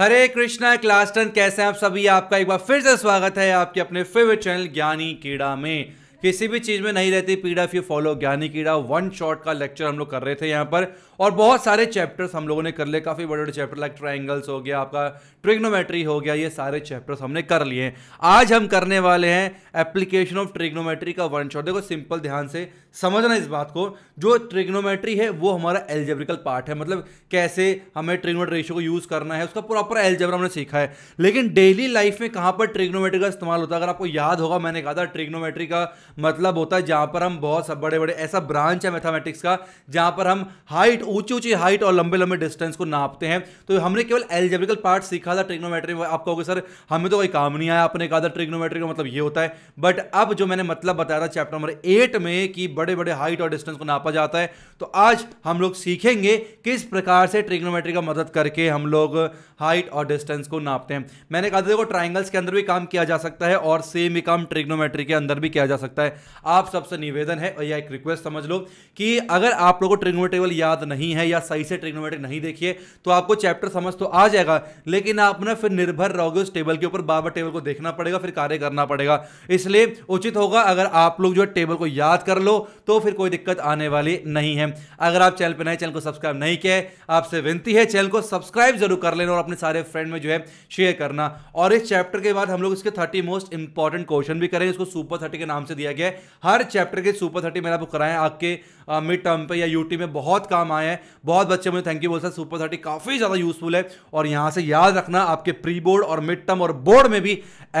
हरे Krishna class ton कैसे हैं आप सभी आपका एक बार फिर से स्वागत है आपके अपने फेवरेट चैनल ज्ञानी कीड़ा में किसी भी चीज़ में नहीं रहती पीड़ा फ्यू फॉलो ज्ञानी कीड़ा वन शॉट का लेक्चर हम लोग कर रहे थे यहाँ पर और बहुत सारे चैप्टर्स हम लोगों ने कर लिए काफ़ी बड़े बड़े चैप्टर लाइक ट्राइंगल्स हो गया आपका ट्रिग्नोमेट्री हो गया ये सारे चैप्टर्स हमने कर लिए आज हम करने वाले हैं एप्लीकेशन ऑफ ट्रिग्नोमेट्री का वन शॉट देखो सिंपल ध्यान से समझना इस बात को जो ट्रिग्नोमेट्री है वो हमारा एल्जेब्रिकल पार्ट है मतलब कैसे हमें ट्रिग्नोमेट्री रेशियो को यूज़ करना है उसका प्रॉपर एल्जेब्रा हमने सीखा है लेकिन डेली लाइफ में कहाँ पर ट्रिग्नोमेट्री का इस्तेमाल होता है अगर आपको याद होगा मैंने कहा था ट्रिग्नोमेट्री का मतलब होता है जहाँ पर हम बहुत सब बड़े बड़े ऐसा ब्रांच है मैथमेटिक्स का जहाँ पर हम हाइट ऊंची ऊंची हाइट और लंबे लंबे डिस्टेंस को नापते हैं तो हमने केवल एल्जेब्रिकल पार्ट सीखा था ट्रिग्नोमेट्री आप कहोगे सर हमें तो कोई काम नहीं आया आपने कहा था ट्रिग्नोमेट्री का मतलब ये होता है बट अब जो मैंने मतलब बताया था चैप्टर नंबर एट में कि बड़े बड़े हाइट और डिस्टेंस को नापा जाता है तो आज हम लोग सीखेंगे किस प्रकार से ट्रिग्नोमेट्री का मदद करके हम लोग हाइट और डिस्टेंस को नापते हैं मैंने कहा था देखो ट्राइंगल्स के अंदर भी काम किया जा सकता है और सेम ही काम ट्रिग्नोमेट्री के अंदर भी किया जा सकता है आप सबसे निवेदन है और यह एक रिक्वेस्ट समझ लो कि अगर आप लोगों को ट्रिग्नोमेट्री याद नहीं है या सही से ट्रिग्नोमेट्री नहीं देखिए तो आपको चैप्टर समझ तो आ जाएगा लेकिन आप ना फिर निर्भर रहोगे उस टेबल के ऊपर बार टेबल को देखना पड़ेगा फिर कार्य करना पड़ेगा इसलिए उचित होगा अगर आप लोग जो है टेबल को याद कर लो तो फिर कोई दिक्कत आने वाली नहीं है अगर आप चैनल पर नए चैनल को सब्सक्राइब नहीं किया आपसे विनती है चैनल को सब्सक्राइब जरूर कर लेना और अपने सारे फ्रेंड में जो है शेयर करना और इस चैप्टर के बाद हम लोग इसके थर्टी मोस्ट इंपॉर्टेंट क्वेश्चन भी करेंगे इसको सुपर थर्टी के नाम से दिया गया है हर चैप्टर के सुपर थर्टी मैंने आपको कराएं आपके मिड टर्म पे या यूटी में बहुत काम आए हैं बहुत बच्चे मुझे थैंक यू बोल सकते सुपर थर्टी काफ़ी ज़्यादा यूजफुल है और यहाँ से याद रखना आपके प्री बोर्ड और मिड टर्म और बोर्ड में भी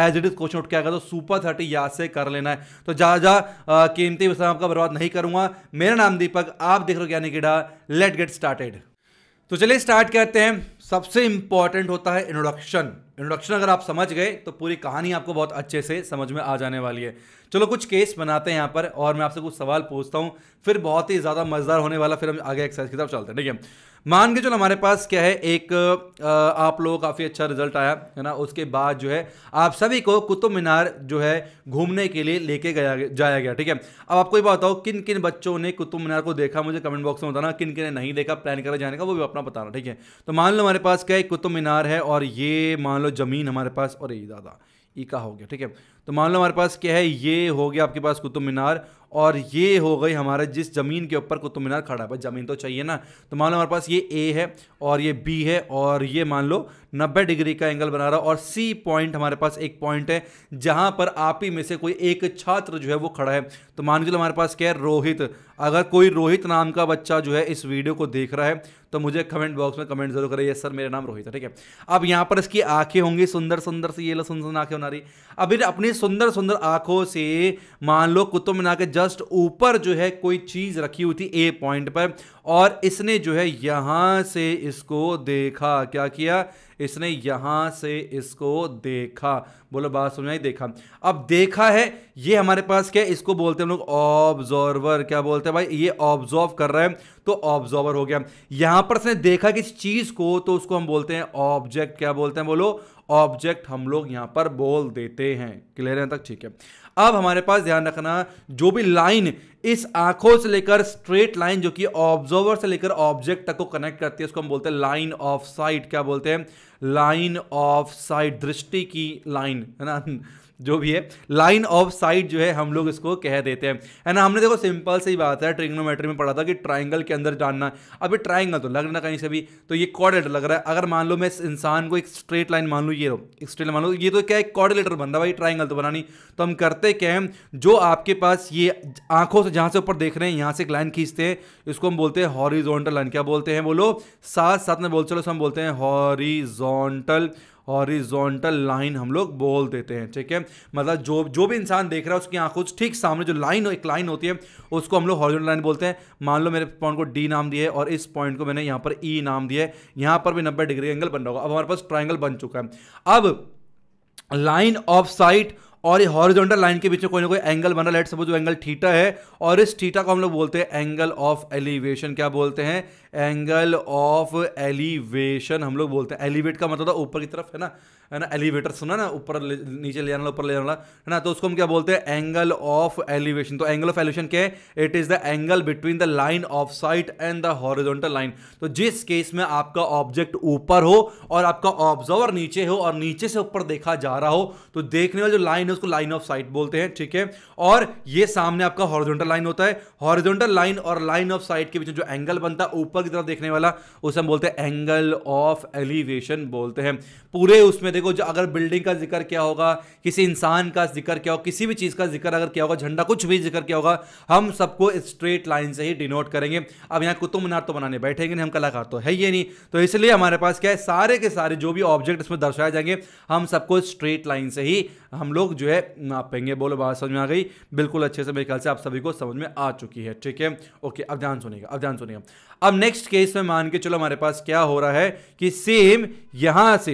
एज इट इज़ क्वेश्चन उठ के आएगा तो सुपर थर्टी याद से कर लेना है तो ज़्यादा कीमती विषय आपका बर्बाद नहीं करूँगा मेरा नाम दीपक आप देख रहे हो ज्ञानी कीड़ा लेट गेट स्टार्टेड तो चलिए स्टार्ट करते हैं सबसे इंपॉर्टेंट होता है इंट्रोडक्शन इंट्रोडक्शन अगर आप समझ गए तो पूरी कहानी आपको बहुत अच्छे से समझ में आ जाने वाली है चलो कुछ केस बनाते हैं यहाँ पर और मैं आपसे कुछ सवाल पूछता हूँ फिर बहुत ही ज़्यादा मज़ेदार होने वाला फिर हम आगे एक्सरसाइज की तरफ चलते हैं ठीक है मान के चलो हमारे पास क्या है एक आप लोगों काफ़ी अच्छा रिजल्ट आया है ना उसके बाद जो है आप सभी को कुतुब मीनार जो है घूमने के लिए लेके गया जाया गया ठीक है अब आपको ये बताओ किन किन बच्चों ने कुतुब मीनार को देखा मुझे कमेंट बॉक्स में बताना किन किन ने नहीं देखा प्लान करा जाने का वो भी अपना बताना ठीक है तो मान लो हमारे पास क्या है कुतुब मीनार है और ये मान लो ज़मीन हमारे पास और ये ज़्यादा ईका हो गया ठीक है तो मान लो हमारे पास क्या है ये हो गया आपके पास कुतुब मीनार और ये हो गई हमारे जिस ज़मीन के ऊपर कुतुब मीनार खड़ा है ज़मीन तो चाहिए ना तो मान लो हमारे पास ये ए है और ये बी है और ये मान लो 90 डिग्री का एंगल बना रहा है और सी पॉइंट हमारे पास एक पॉइंट है जहां पर आप ही में से कोई एक छात्र जो है वो खड़ा है तो मान लीजिए हमारे पास क्या है रोहित अगर कोई रोहित नाम का बच्चा जो है इस वीडियो को देख रहा है तो मुझे कमेंट बॉक्स में कमेंट जरूर करिए सर मेरा नाम रोहित है ठीक है अब यहाँ पर इसकी आंखें होंगी सुंदर सुंदर से ये लो सुंदर आंखें बना रही अब इन अपनी सुंदर सुंदर आंखों से मान लो कुतुब मीनार के जस्ट ऊपर जो है कोई चीज रखी हुई थी ए पॉइंट पर और इसने जो है यहां से इसको देखा क्या किया इसने यहां से इसको देखा बोलो बात समझ आई देखा अब देखा है ये हमारे पास क्या है इसको बोलते हैं हम लोग ऑब्जॉर्वर क्या बोलते हैं भाई ये ऑब्जॉर्व कर रहा है तो ऑब्जॉर्वर हो गया यहां पर इसने देखा किस चीज़ को तो उसको हम बोलते हैं ऑब्जेक्ट क्या बोलते हैं बोलो ऑब्जेक्ट हम लोग यहां पर बोल देते हैं क्लियर है तक ठीक है अब हमारे पास ध्यान रखना जो भी लाइन इस आंखों से लेकर स्ट्रेट लाइन जो कि ऑब्जर्वर से लेकर ऑब्जेक्ट तक को कनेक्ट करती है उसको हम बोलते हैं लाइन ऑफ साइट क्या बोलते हैं लाइन ऑफ साइट दृष्टि की लाइन है ना जो भी है लाइन ऑफ साइड जो है हम लोग इसको कह देते हैं है ना हमने देखो सिंपल सी बात है ट्रिग्नोमेट्री में पढ़ा था कि ट्राइंगल के अंदर जानना अभी ट्राइंगल तो लग रहा कहीं से भी तो ये कॉर्डिलेटर लग रहा है अगर मान लो मैं इस इंसान को एक स्ट्रेट लाइन मान लूँ ये एक स्ट्रेट मान लो ये तो क्या एक कॉर्डिलेटर बन रहा भाई ट्राइंगल तो बनानी तो हम करते क्या है जो आपके पास ये आंखों से जहाँ से ऊपर देख रहे हैं यहाँ से एक लाइन खींचते हैं इसको हम बोलते हैं हॉरिजोंटल लाइन क्या बोलते हैं बोलो साथ साथ में बोल चलो हम बोलते हैं हॉरिजोंटल हॉरिजॉन्टल लाइन हम लोग बोल देते हैं ठीक है मतलब जो जो भी इंसान देख रहा है उसकी आंखों से ठीक सामने जो लाइन एक लाइन होती है उसको हम लोग हॉरिजॉन्टल लाइन बोलते हैं मान लो मेरे पॉइंट को डी नाम दिए और इस पॉइंट को मैंने यहां पर ई e नाम दिया है यहां पर भी नब्बे डिग्री एंगल बन रहा होगा अब हमारे पास ट्राइंगल बन चुका है अब लाइन ऑफ साइट और ये हॉरिजॉन्टल लाइन के बीच में कोई ना कोई एंगल है लेट सपोज एंगल थीटा है और इस थीटा को हम लोग बोलते हैं एंगल ऑफ एलिवेशन क्या बोलते हैं एंगल ऑफ एलिवेशन हम लोग बोलते हैं एलिवेट का मतलब ऊपर की तरफ है ना है ना एलिवेटर सुना ना ऊपर नीचे ले जाना ऊपर ले जाना है ना तो उसको हम क्या बोलते हैं एंगल ऑफ एलिवेशन तो एंगल ऑफ एलिवेशन क्या है it is the angle between the line of sight and the horizontal line तो जिस केस में आपका ऑब्जेक्ट ऊपर हो और आपका ऑब्जर्वर नीचे हो और नीचे से ऊपर देखा जा रहा हो तो देखने वाला जो लाइन है उसको लाइन ऑफ साइट बोलते हैं ठीक है और ये सामने आपका हॉरिजॉन्टल लाइन होता है हॉरिजॉन्टल लाइन और लाइन ऑफ साइट के बीच जो एंगल बनता है ऊपर ऊपर की तरफ देखने वाला उसे हम बोलते हैं एंगल ऑफ एलिवेशन बोलते हैं पूरे उसमें देखो जो अगर बिल्डिंग का जिक्र क्या होगा किसी इंसान का जिक्र क्या होगा किसी भी चीज़ का जिक्र अगर क्या होगा झंडा कुछ भी जिक्र क्या होगा हम सबको स्ट्रेट लाइन से ही डिनोट करेंगे अब यहाँ कुतुब मीनार तो बनाने बैठेंगे नहीं हम कलाकार तो है ये नहीं तो इसलिए हमारे पास क्या है सारे के सारे जो भी ऑब्जेक्ट इसमें दर्शाए जाएंगे हम सबको स्ट्रेट लाइन से ही हम लोग जो है नापेंगे बोलो बात समझ में आ गई बिल्कुल अच्छे से मेरे ख्याल से आप सभी को समझ में आ चुकी है ठीक है ओके अब ध्यान सुनिएगा अब ध्यान सुनिएगा अब नेक्स्ट केस में मान के चलो हमारे पास क्या हो रहा है कि सेम यहां से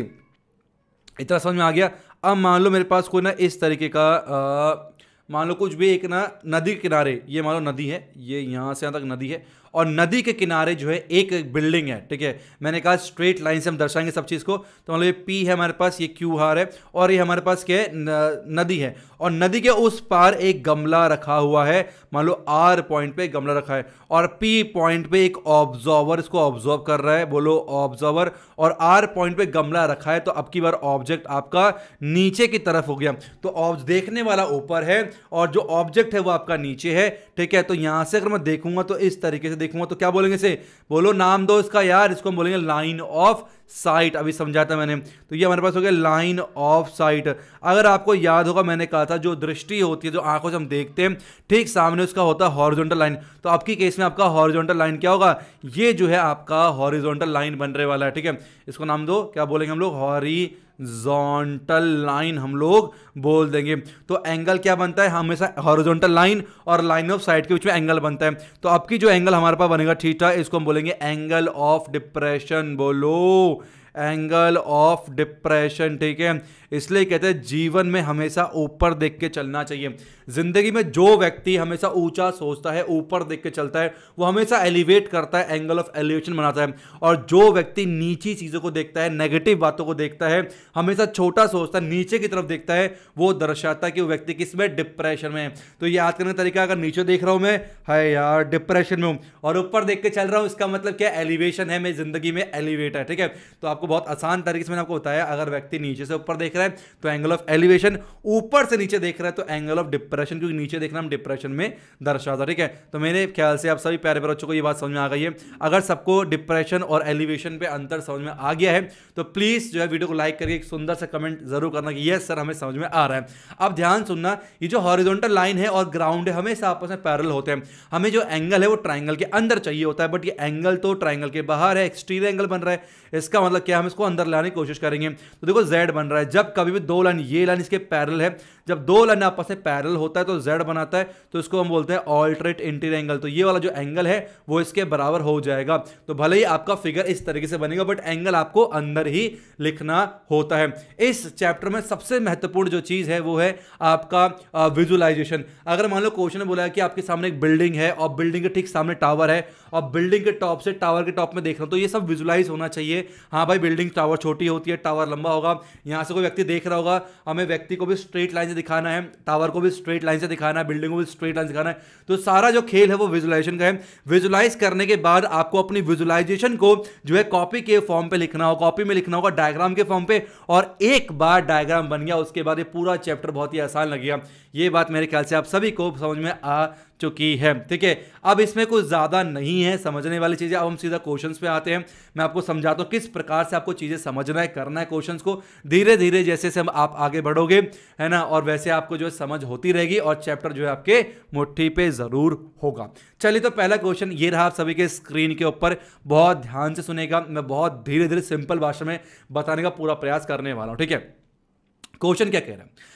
इतना समझ में आ गया अब मान लो मेरे पास कोई ना इस तरीके का मान लो कुछ भी एक ना नदी किनारे ये मान लो नदी है ये यहां से यहां तक नदी है और नदी के किनारे जो है एक बिल्डिंग है ठीक है मैंने कहा स्ट्रेट लाइन से हम दर्शाएंगे सब चीज़ को तो मतलब ये पी है हमारे पास ये क्यू हार है और ये हमारे पास क्या है नदी है और नदी के उस पार एक गमला रखा हुआ है मान लो आर पॉइंट पे गमला रखा है और पी पॉइंट पे एक ऑब्जॉर्वर इसको ऑब्जॉर्व कर रहा है बोलो ऑब्जॉर्वर और आर पॉइंट पे गमला रखा है तो अब की बार ऑब्जेक्ट आपका नीचे की तरफ हो गया तो देखने वाला ऊपर है और जो ऑब्जेक्ट है वो आपका नीचे है ठीक है तो यहां से अगर मैं देखूंगा तो इस तरीके से देखूंगा तो क्या बोलेंगे इसे बोलो नाम दो इसका यार इसको हम बोलेंगे लाइन ऑफ साइट अभी समझाता मैंने तो ये हमारे पास हो गया लाइन ऑफ साइट अगर आपको याद होगा मैंने कहा था जो दृष्टि होती है जो आंखों से हम देखते हैं ठीक सामने उसका होता है हॉरिजोंटल लाइन तो आपकी केस में आपका हॉरिजोंटल लाइन क्या होगा ये जो है आपका हॉरिजोंटल लाइन बन रहे वाला है ठीक है इसको नाम दो क्या बोलेंगे हम लोग हॉरी हॉरिजॉन्टल लाइन हम लोग बोल देंगे तो एंगल क्या बनता है हमेशा हॉरिजॉन्टल लाइन और लाइन ऑफ साइड के बीच में एंगल बनता है तो अब की जो एंगल हमारे पास बनेगा थीटा इसको हम बोलेंगे एंगल ऑफ डिप्रेशन बोलो एंगल ऑफ डिप्रेशन ठीक है इसलिए कहते हैं जीवन में हमेशा ऊपर देख के चलना चाहिए ज़िंदगी में जो व्यक्ति हमेशा ऊंचा सोचता है ऊपर देख के चलता है वो हमेशा एलिवेट करता है एंगल ऑफ एलिवेशन बनाता है और जो व्यक्ति नीची चीज़ों को देखता है नेगेटिव बातों को देखता है हमेशा छोटा सोचता है नीचे की तरफ देखता है वो दर्शाता है कि वो व्यक्ति किस में डिप्रेशन में है तो याद करने का तरीका अगर नीचे देख रहा हूँ मैं है यार डिप्रेशन में हूँ और ऊपर देख के चल रहा हूँ इसका मतलब क्या एलिवेशन है मेरी ज़िंदगी में एलिवेट है ठीक है तो आपको बहुत आसान तरीके से मैंने आपको बताया अगर व्यक्ति नीचे से ऊपर देख देख रहा है तो एंगल ऑफ एलिवेशन ऊपर से नीचे देख रहा है तो एंगल ऑफ डिप्रेशन क्योंकि नीचे देखना हम डिप्रेशन में दर्शाता ठीक है तो मेरे ख्याल से आप सभी प्यारे प्यार बच्चों को ये बात समझ में आ गई है अगर सबको डिप्रेशन और एलिवेशन पे अंतर समझ में आ गया है तो प्लीज़ जो है वीडियो को लाइक करके एक सुंदर सा कमेंट जरूर करना कि यस सर हमें समझ में आ रहा है अब ध्यान सुनना ये जो हॉरिजोटल लाइन है और ग्राउंड है हमेशा आपस में पैरल होते हैं हमें जो एंगल है वो ट्राइंगल के अंदर चाहिए होता है बट ये एंगल तो ट्राइंगल के बाहर है एक्सटीरियर एंगल बन रहा है इसका मतलब क्या हम इसको अंदर लाने की कोशिश करेंगे तो देखो जेड बन रहा है जब जब कभी भी दो लाइन ये लाइन इसके पैरल है जब दो लाइन आपस में पैरल होता है तो जेड बनाता है तो इसको हम बोलते हैं ऑल्ट्रेट इंटीर एंगल तो ये वाला जो एंगल है वो इसके बराबर हो जाएगा तो भले ही आपका फिगर इस तरीके से बनेगा बट एंगल आपको अंदर ही लिखना होता है इस चैप्टर में सबसे महत्वपूर्ण जो चीज़ है वो है आपका विजुअलाइजेशन अगर मान लो क्वेश्चन ने बोला कि आपके सामने एक बिल्डिंग है और बिल्डिंग के ठीक सामने टावर है और बिल्डिंग के टॉप से टावर के टॉप में देख रहा हूँ तो ये सब विजुलाइज होना चाहिए हाँ भाई बिल्डिंग टावर छोटी होती है टावर लंबा होगा यहाँ से कोई व्यक्ति देख रहा होगा हमें व्यक्ति को भी स्ट्रेट लाइन से दिखाना है टावर को भी स्ट्रेट लाइन से दिखाना है बिल्डिंग को भी स्ट्रेट लाइन से दिखाना है तो सारा जो खेल है वो विजुलाइजेशन का है विजुलाइज करने के बाद आपको अपनी विजुलाइजेशन को जो है कॉपी के फॉर्म पर लिखना हो कॉपी में लिखना होगा डायग्राम के फॉर्म पर और एक बार डायग्राम बन गया उसके बाद ये पूरा चैप्टर बहुत ही आसान लग गया ये बात मेरे ख्याल से आप सभी को समझ में आ चुकी है ठीक है अब इसमें कुछ ज़्यादा नहीं है समझने वाली चीज़ें अब हम सीधा क्वेश्चन पे आते हैं मैं आपको समझाता हूँ किस प्रकार से आपको चीज़ें समझना है करना है क्वेश्चन को धीरे धीरे जैसे जैसे आप आगे बढ़ोगे है ना और वैसे आपको जो है समझ होती रहेगी और चैप्टर जो है आपके मुठ्ठी पे ज़रूर होगा चलिए तो पहला क्वेश्चन ये रहा आप सभी के स्क्रीन के ऊपर बहुत ध्यान से सुनेगा मैं बहुत धीरे धीरे सिंपल भाषा में बताने का पूरा प्रयास करने वाला हूँ ठीक है क्वेश्चन क्या कह रहे हैं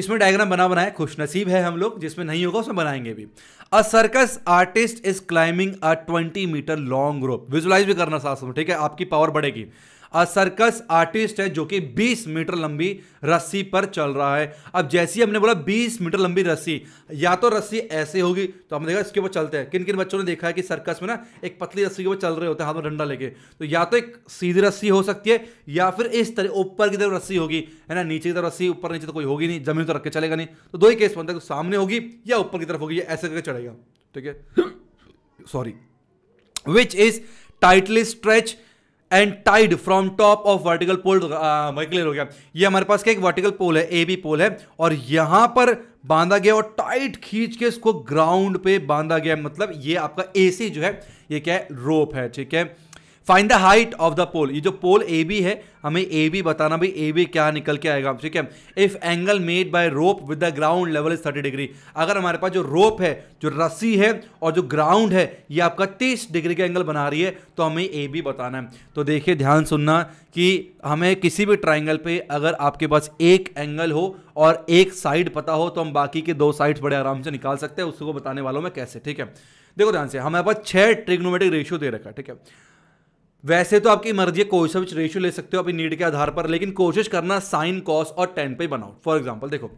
इसमें डायग्राम बना बनाए खुश नसीब है हम लोग जिसमें नहीं होगा उसमें बनाएंगे भी a circus artist is climbing a twenty metre long rope visualise भी करना साथ ठीक है आपकी पावर बढ़ेगी सर्कस आर्टिस्ट है जो कि 20 मीटर लंबी रस्सी पर चल रहा है अब जैसे ही हमने बोला 20 मीटर लंबी रस्सी या तो रस्सी ऐसे होगी तो हमने देखा इसके ऊपर चलते हैं किन किन बच्चों ने देखा है कि सर्कस में ना एक पतली रस्सी के ऊपर चल रहे होते हैं हाथ में डंडा लेके तो या तो एक सीधी रस्सी हो सकती है या फिर इस तरह ऊपर की तरफ रस्सी होगी है ना नीचे की तरफ रस्सी ऊपर नीचे तो कोई होगी नहीं जमीन तो रख के चलेगा नहीं तो दो ही केस बनता है तो सामने होगी या ऊपर की तरफ होगी या ऐसे करके चढ़ेगा ठीक है sorry which is tightly stretch and tied from top of vertical pole clear हो गया ये हमारे पास क्या एक वर्टिकल पोल है ए बी पोल है और यहां पर बांधा गया और टाइट खींच के इसको ग्राउंड पे बांधा गया मतलब ये आपका ए सी जो है ये क्या है रोप है ठीक है find the height of the pole ये जो पोल ए बी है हमें ए बी बताना भाई ए बी क्या निकल के आएगा ठीक है if angle made by rope with the ground level is thirty degree अगर हमारे पास जो रोप है जो रस्सी है और जो ग्राउंड है ये आपका तीस डिग्री का एंगल बना रही है तो हमें ए बी बताना है तो देखिए ध्यान सुनना कि हमें किसी भी ट्राइंगल पे अगर आपके पास एक एंगल हो और एक साइड पता हो तो हम बाकी के दो साइड बड़े आराम से निकाल सकते हैं उसको बताने वालों में कैसे ठीक है देखो ध्यान से हमारे पास छह ट्रिग्नोमेटिक रेशियो दे रखा है ठीक है वैसे तो आपकी मर्जी है कोई सा भी रेशियो ले सकते हो अपनी नीड के आधार पर लेकिन कोशिश करना साइन कॉस और टेन पे बनाओ फॉर एग्जाम्पल देखो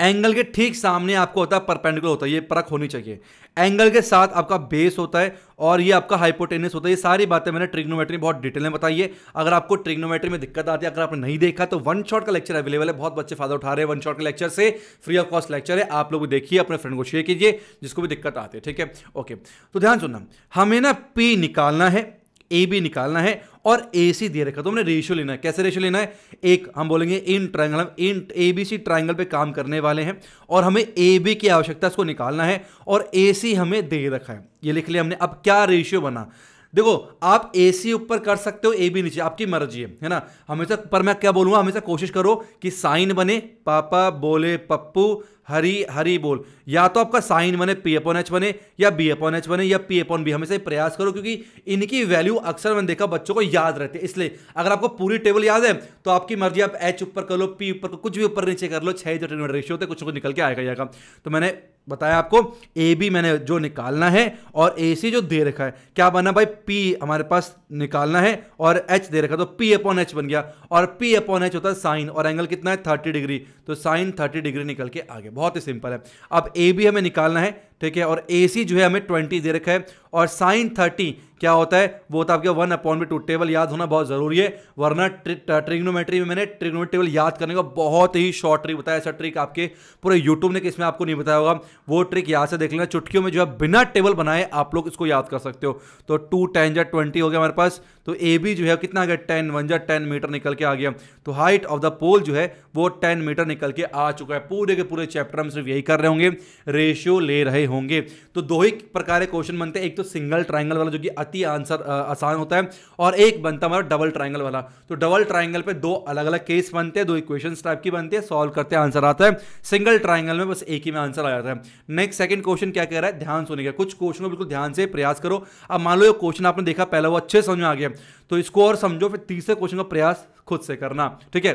एंगल के ठीक सामने आपको होता है परपेंडिकुलर होता है ये परख होनी चाहिए एंगल के साथ आपका बेस होता है और ये आपका हाइपोटेनिस होता है ये सारी बातें मैंने ट्रिग्नोमेट्री बहुत डिटेल में बताई है अगर आपको ट्रिग्नोमेट्री में दिक्कत आती है अगर आपने नहीं देखा तो वन शॉट का लेक्चर अवेलेबल है बहुत बच्चे फायदा उठा रहे हैं वन शॉट के लेक्चर से फ्री ऑफ कॉस्ट लेक्चर है आप लोग भी देखिए अपने फ्रेंड को शेयर कीजिए जिसको भी दिक्कत आती है ठीक है ओके तो ध्यान सुनना हमें ना पी निकालना है ए बी निकालना है और ए सी दे रखा तो हमने रेशियो लेना है कैसे रेशियो लेना है एक हम बोलेंगे इन ट्राइंगल हम इन ए बी सी ट्राइंगल पर काम करने वाले हैं और हमें ए बी की आवश्यकता उसको निकालना है और ए सी हमें दे रखा है ये लिख लिया हमने अब क्या रेशियो बना देखो आप ए सी ऊपर कर सकते हो ए बी नीचे आपकी मर्जी है है ना हमेशा पर मैं क्या बोलूँगा हमेशा कोशिश करो कि साइन बने पापा बोले पप्पू हरी हरी बोल या तो आपका साइन बने पी अपॉन एच बने या बी अपॉन एच बने या पी अपॉन बी हमेशा प्रयास करो क्योंकि इनकी वैल्यू अक्सर मैंने देखा बच्चों को याद रहती है इसलिए अगर आपको पूरी टेबल याद है तो आपकी मर्जी आप एच ऊपर कर लो पी ऊपर कुछ भी ऊपर नीचे कर लो छः जो रेशियो होते कुछ कुछ निकल के आएगा आएगा तो मैंने बताया आपको ए बी मैंने जो निकालना है और ए सी जो दे रखा है क्या बना भाई पी हमारे पास निकालना है और एच दे रखा तो पी अपॉन एच बन गया और पी अपॉन एच होता है साइन और एंगल कितना है थर्टी डिग्री तो साइन थर्टी डिग्री निकल के आगे बहुत ही सिंपल है अब ए बी हमें निकालना है ठीक है और ए सी जो है हमें ट्वेंटी दे रखा है और साइन थर्टी क्या होता है वो होता तो है आपके वन अपॉन में टू टेबल याद होना बहुत जरूरी है वरना ट्रिग्नोमेट्री uh, में मैंने ट्रिग्नोमेट्री टेबल याद करने का बहुत ही शॉर्ट ट्रिक बताया ऐसा ट्रिक आपके पूरे यूट्यूब ने किसमें आपको नहीं बताया होगा वो ट्रिक यहाँ से देख लेना चुटकियों में जो है बिना टेबल बनाए आप लोग इसको याद कर सकते हो तो टू टेन या ट्वेंटी हो गया हमारे पास तो ए बी जो है कितना आ गया टेन वन जा टेन मीटर निकल के आ गया तो हाइट ऑफ द पोल जो है वो टेन मीटर निकल के आ चुका है पूरे के पूरे चैप्टर हम सिर्फ यही कर रहे होंगे रेशियो ले रहे होंगे तो दो ही प्रकार के क्वेश्चन बनते हैं एक तो सिंगल ट्राइंगल वाला जो कि अति आंसर आसान होता है और एक बनता हमारा डबल ट्राइंगल वाला तो डबल ट्राइंगल पर दो अलग अलग केस बनते हैं दो इक्वेशन टाइप की बनते हैं सॉल्व करते हैं आंसर आता है सिंगल ट्राइंगल में बस एक ही में आंसर आ जाता है नेक्स्ट सेकंड क्वेश्चन क्या कह रहा है ध्यान सुनेगा कुछ क्वेश्चन बिल्कुल ध्यान से प्रयास करो अब मान लो ये क्वेश्चन आपने देखा पहला वो अच्छे समझ में आ गया तो इसको और समझो फिर तीसरे क्वेश्चन का प्रयास खुद से करना ठीक है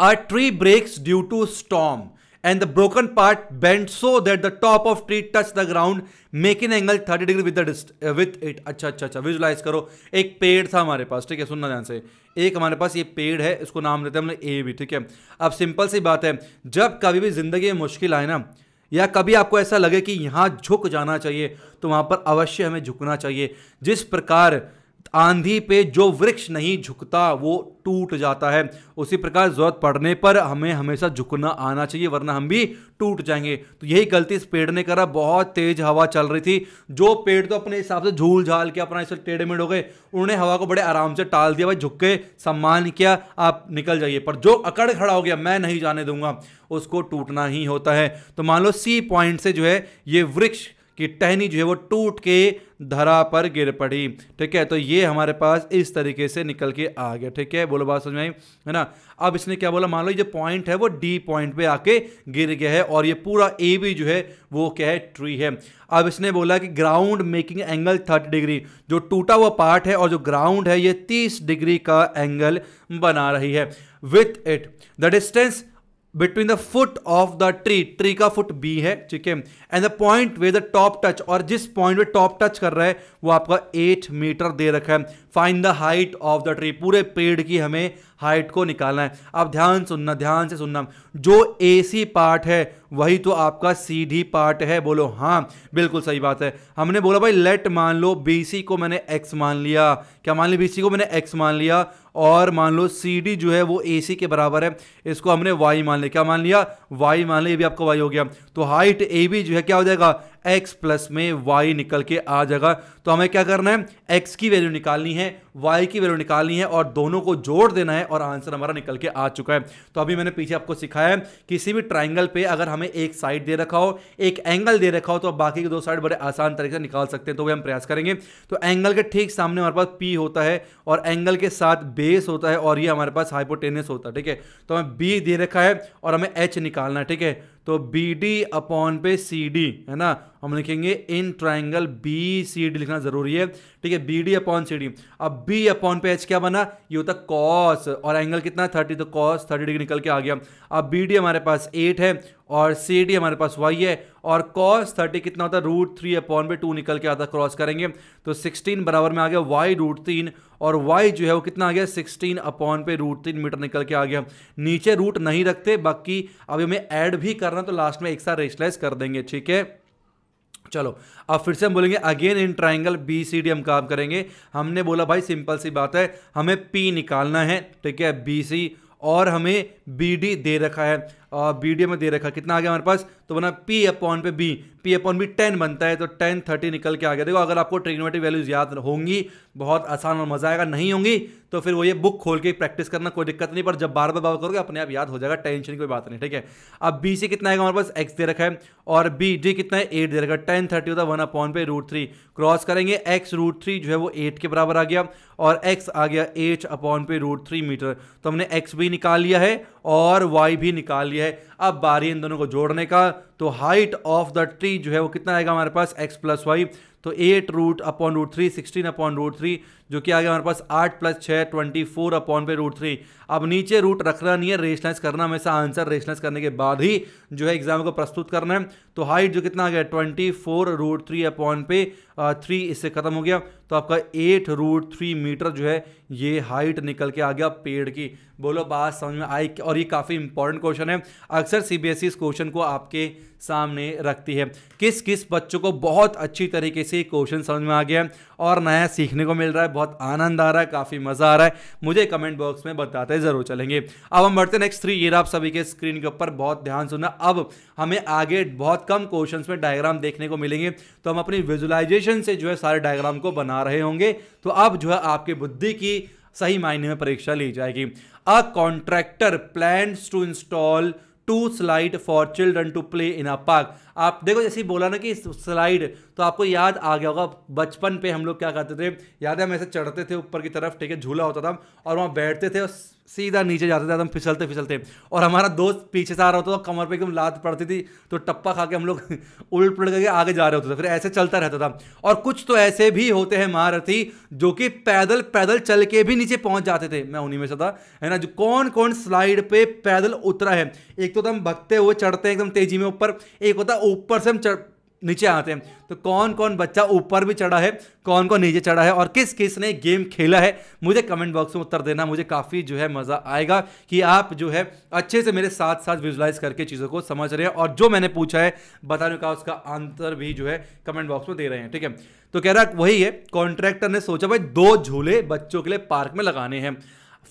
a tree breaks due to storm and the broken part bend so that the top of tree touch the ground make in angle thirty degree with with it अच्छा अच्छा अच्छा विजुलाइज करो एक पेड़ था हमारे पास ठीक है सुनना ध्यान से एक हमारे पास ये पेड़ है इसको नाम देते हैं हमने ए भी ठीक है अब सिंपल सी बात है जब कभी भी जिंदगी में मुश्किल आए ना या कभी आपको ऐसा लगे कि यहाँ झुक जाना चाहिए तो वहाँ पर अवश्य हमें झुकना चाहिए जिस प्रकार आंधी पे जो वृक्ष नहीं झुकता वो टूट जाता है उसी प्रकार ज़रूरत पड़ने पर हमें हमेशा झुकना आना चाहिए वरना हम भी टूट जाएंगे तो यही गलती इस पेड़ ने करा बहुत तेज़ हवा चल रही थी जो पेड़ तो अपने हिसाब से झूल झाल के अपना इस टेढ़े मेढ़ हो गए उन्होंने हवा को बड़े आराम से टाल दिया भाई झुक के सम्मान किया आप निकल जाइए पर जो अकड़ खड़ा हो गया मैं नहीं जाने दूंगा उसको टूटना ही होता है तो मान लो सी पॉइंट से जो है ये वृक्ष कि टहनी जो है वो टूट के धरा पर गिर पड़ी ठीक है तो ये हमारे पास इस तरीके से निकल के आ गया ठीक है बोलो बात समझ में आई है ना अब इसने क्या बोला मान लो ये पॉइंट है वो डी पॉइंट पे आके गिर गया है और ये पूरा ए बी जो है वो क्या है ट्री है अब इसने बोला कि ground making angle thirty degree जो टूटा हुआ पार्ट है और जो ग्राउंड है ये तीस डिग्री का एंगल बना रही है with it the distance between the foot of the tree tree का फुट बी है ठीक है and the point where the top touch और जिस पॉइंट पे टॉप टच कर रहा है वो आपका एट मीटर दे रखा है find the height of the tree पूरे पेड़ की हमें हाइट को निकालना है अब ध्यान सुनना ध्यान से सुनना जो ए सी पार्ट है वही तो आपका सी डी पार्ट है बोलो हाँ बिल्कुल सही बात है हमने बोला भाई लेट मान लो बी सी को मैंने एक्स मान लिया क्या मान ली बी सी को मैंने एक्स मान लिया और मान लो सी डी जो है वो ए सी के बराबर है इसको हमने वाई मान लिया क्या मान लिया वाई मान लिया ये भी आपका वाई हो गया तो हाइट ए बी जो है क्या हो जाएगा x प्लस में y निकल के आ जाएगा तो हमें क्या करना है x की वैल्यू निकालनी है y की वैल्यू निकालनी है और दोनों को जोड़ देना है और आंसर हमारा निकल के आ चुका है तो अभी मैंने पीछे आपको सिखाया किसी भी ट्राइंगल पे अगर हमें एक साइड दे रखा हो एक एंगल दे रखा हो तो आप बाकी के दो साइड बड़े आसान तरीके से निकाल सकते हैं तो वह हम प्रयास करेंगे तो एंगल के ठीक सामने हमारे पास पी होता है और एंगल के साथ बेस होता है और ये हमारे पास हाइपोटेनियस होता है ठीक है तो हमें बी दे रखा है और हमें एच निकालना है ठीक है तो बी डी अपॉन पे सी डी है ना हम लिखेंगे in triangle B C D लिखना जरूरी है ठीक है B D upon C D अब बी अपॉन पे एच क्या बना ये होता कॉस और एंगल कितना है थर्टी तो कॉस थर्टी डिग्री निकल के आ गया अब बी डी हमारे पास एट है और सी डी हमारे पास वाई है और कॉस थर्टी कितना होता है रूट थ्री अपॉन पे टू निकल के आता क्रॉस करेंगे तो सिक्सटीन बराबर में आ गया वाई रूट तीन और वाई जो है वो कितना आ गया सिक्सटीन अपॉन पे रूट तीन मीटर निकल के आ गया नीचे रूट नहीं रखते बाकी अभी हमें ऐड भी करना तो लास्ट में एक साथ रेशलाइज कर देंगे ठीक है चलो अब फिर से हम बोलेंगे again in triangle B C D हम काम करेंगे हमने बोला भाई सिंपल सी बात है हमें पी निकालना है ठीक है बी सी और हमें बी डी दे रखा है बी डी में दे रखा कितना आ गया हमारे पास तो बना पी अपॉन पे B P upon B tan बनता है तो टेन थर्टी निकल के आ गया देखो अगर आपको ट्रिग्नोमेट्रिक वैल्यूज याद होंगी बहुत आसान और मजा आएगा नहीं होंगी तो फिर वो ये बुक खोल के प्रैक्टिस करना कोई दिक्कत नहीं पर जब बार बार बार करोगे अपने आप याद हो जाएगा टेंशन की कोई बात नहीं ठीक है अब बी से कितना आएगा हमारे पास एक्स दे रखा है और बी डी कितना है एट दे रखा है टेन थर्टी होता है वन अपॉन पे रूट थ्री क्रॉस करेंगे एक्स रूट थ्री जो है वो एट के बराबर आ गया और एक्स आ गया एट अपॉन पे रूट थ्री मीटर तो हमने एक्स भी निकाल लिया है और वाई भी निकाल लिया है अब बारी इन दोनों को जोड़ने का तो हाइट ऑफ द ट्री जो है वो कितना आएगा हमारे पास एक्स प्लस वाई तो eight root upon root three sixteen upon root three जो कि आ गया हमारे पास आठ प्लस छः ट्वेंटी फोर अपॉन पे रूट थ्री अब नीचे रूट रखना नहीं है रेशनाइज करना हमेशा आंसर रेशनाइज करने के बाद ही जो है एग्जाम को प्रस्तुत करना है तो हाइट जो कितना आ गया twenty four root three upon पे थ्री इससे खत्म हो गया तो आपका एट रूट थ्री मीटर जो है ये हाइट निकल के आ गया पेड़ की बोलो बात समझ में आई और ये काफ़ी इंपॉर्टेंट क्वेश्चन है अक्सर सी बी एस ई इस क्वेश्चन को आपके सामने रखती है किस किस बच्चों को बहुत अच्छी तरीके से क्वेश्चन समझ में आ गया और नया सीखने को मिल रहा है बहुत आनंद आ रहा है काफ़ी मज़ा आ रहा है मुझे कमेंट बॉक्स में बताते ज़रूर चलेंगे अब हम बढ़ते नेक्स्ट थ्री ईयर आप सभी के स्क्रीन के ऊपर बहुत ध्यान सुनना अब हमें आगे बहुत कम क्वेश्चन में डायग्राम देखने को मिलेंगे तो हम अपनी विजुलाइजेशन से जो है सारे डायग्राम को बना रहे होंगे तो अब जो है आपकी बुद्धि की सही मायने में परीक्षा ली जाएगी a contractor plan to install two slide for children to play in a park आप देखो जैसे ही बोला ना कि स्लाइड तो आपको याद आ गया होगा बचपन पे हम लोग क्या करते थे याद है हम ऐसे चढ़ते थे ऊपर की तरफ ठीक है झूला होता था और वहाँ बैठते थे और सीधा नीचे जाते थे एकदम फिसलते फिसलते और हमारा दोस्त पीछे से आ रहा होता था कमर पे एकदम लात पड़ती थी तो टप्पा खा के हम लोग उल्ट पलट करके आगे जा रहे होते थे फिर ऐसे चलता रहता था और कुछ तो ऐसे भी होते हैं महारथी जो कि पैदल पैदल चल के भी नीचे पहुंच जाते थे मैं उन्हीं में से था है ना जो कौन कौन स्लाइड पे पैदल उतरा है एक तो, तो हम भगते हुए चढ़ते हैं एकदम तेजी में ऊपर एक होता ऊपर से हम चढ़ नीचे आते हैं तो कौन कौन बच्चा ऊपर भी चढ़ा है कौन कौन नीचे चढ़ा है और किस किस ने गेम खेला है मुझे कमेंट बॉक्स में उत्तर देना मुझे काफ़ी जो है मज़ा आएगा कि आप जो है अच्छे से मेरे साथ साथ विजुलाइज करके चीज़ों को समझ रहे हैं और जो मैंने पूछा है बताने का उसका आंसर भी जो है कमेंट बॉक्स में दे रहे हैं ठीक है तो कह रहा वही है कॉन्ट्रैक्टर ने सोचा भाई दो झूले बच्चों के लिए पार्क में लगाने हैं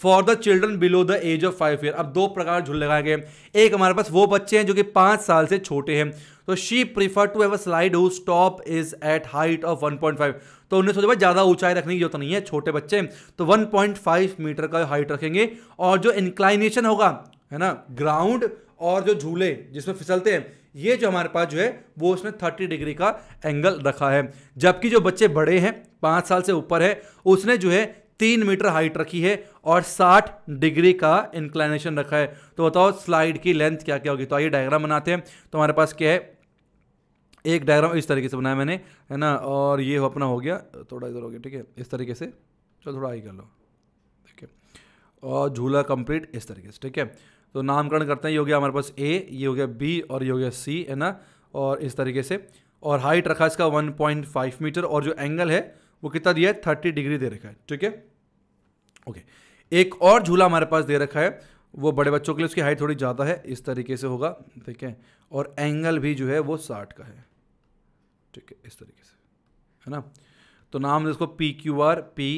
for the children below the age of five year अब दो प्रकार झूल लगाए गए एक हमारे पास वो बच्चे हैं जो कि पाँच साल से छोटे हैं तो she prefer to have a slide whose top is at height of 1.5 तो उन्हें सोचा भाई ज़्यादा ऊंचाई रखने की जरूरत नहीं है छोटे बच्चे तो 1.5 मीटर का हाइट रखेंगे और जो इंक्लाइनेशन होगा है ना ग्राउंड और जो झूले जिसमें फिसलते हैं ये जो हमारे पास जो है वो उसने 30 डिग्री का एंगल रखा है जबकि जो बच्चे बड़े हैं पाँच साल से ऊपर है उसने जो है तीन मीटर हाइट रखी है और 60 डिग्री का इंक्लाइनेशन रखा है तो बताओ स्लाइड की लेंथ क्या क्या होगी तो आइए डायग्राम बनाते हैं तो हमारे पास क्या है एक डायग्राम इस तरीके से बनाया मैंने है ना और ये अपना हो गया थोड़ा इधर हो गया ठीक है इस तरीके से चलो थोड़ा आई कर लो ठीक है और झूला कंप्लीट इस तरीके से ठीक है तो नामकरण करते हैं ये हो गया हमारे पास ए ये हो गया बी और ये हो गया सी है ना और इस तरीके से और हाइट रखा इसका 1.5 मीटर और जो एंगल है वो कितना दिया है थर्टी डिग्री दे रखा है ठीक है ओके एक और झूला हमारे पास दे रखा है वो बड़े बच्चों के लिए उसकी हाइट थोड़ी ज़्यादा है इस तरीके से होगा ठीक है और एंगल भी जो है वो साठ का है ठीक है इस तरीके से है ना तो नाम इसको P Q R P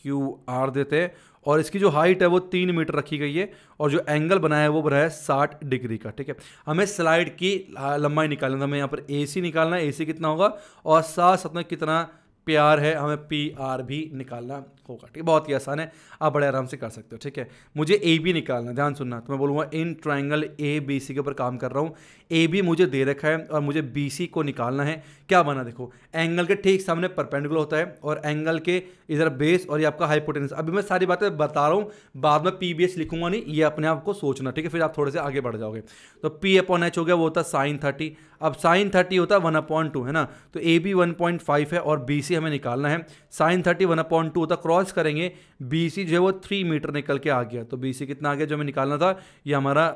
Q R देते हैं और इसकी जो हाइट है वो तीन मीटर रखी गई है और जो एंगल बनाया है वो बनाया है साठ डिग्री का ठीक है हमें स्लाइड की लंबाई निकालना हमें यहाँ पर ए सी निकालना है ए सी कितना होगा और साथ साथ में कितना प्यार है हमें पी आर भी निकालना होगा ठीक है बहुत ही आसान है आप बड़े आराम से कर सकते हो ठीक है मुझे ए बी निकालना ध्यान सुनना तो मैं बोलूँगा इन ट्राइंगल ए बी सी के ऊपर काम कर रहा हूँ ए बी मुझे दे रखा है और मुझे बी सी को निकालना है क्या बना देखो एंगल के ठीक सामने परपेंडिकुलर होता है और एंगल के इधर बेस और ये आपका हाइपोटेंस अभी मैं सारी बातें बता रहा हूँ बाद में पी बी एस लिखूंगा नहीं ये अपने आप को सोचना ठीक है फिर आप थोड़े से आगे बढ़ जाओगे तो पी अपॉन एच हो गया वो होता साइन थर्टी अब साइन थर्टी होता है वन अपॉइंट टू है ना तो A B one point five है और बी सी हमें निकालना है sine thirty one upon two होता क्रॉस करेंगे बी सी जो है वो थ्री मीटर निकल के आ गया तो बी सी कितना आ गया जो हमें निकालना था ये हमारा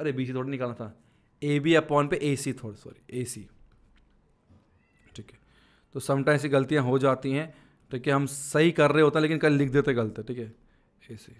अरे बी सी थोड़ा निकालना था ए बी अपॉन पे ए सी थोड़ा सॉरी ए सी ठीक है तो समटाइम्स ये गलतियाँ हो जाती हैं ठीक है हम सही कर रहे होते हैं लेकिन कल लिख देते गलत ठीक है ए सी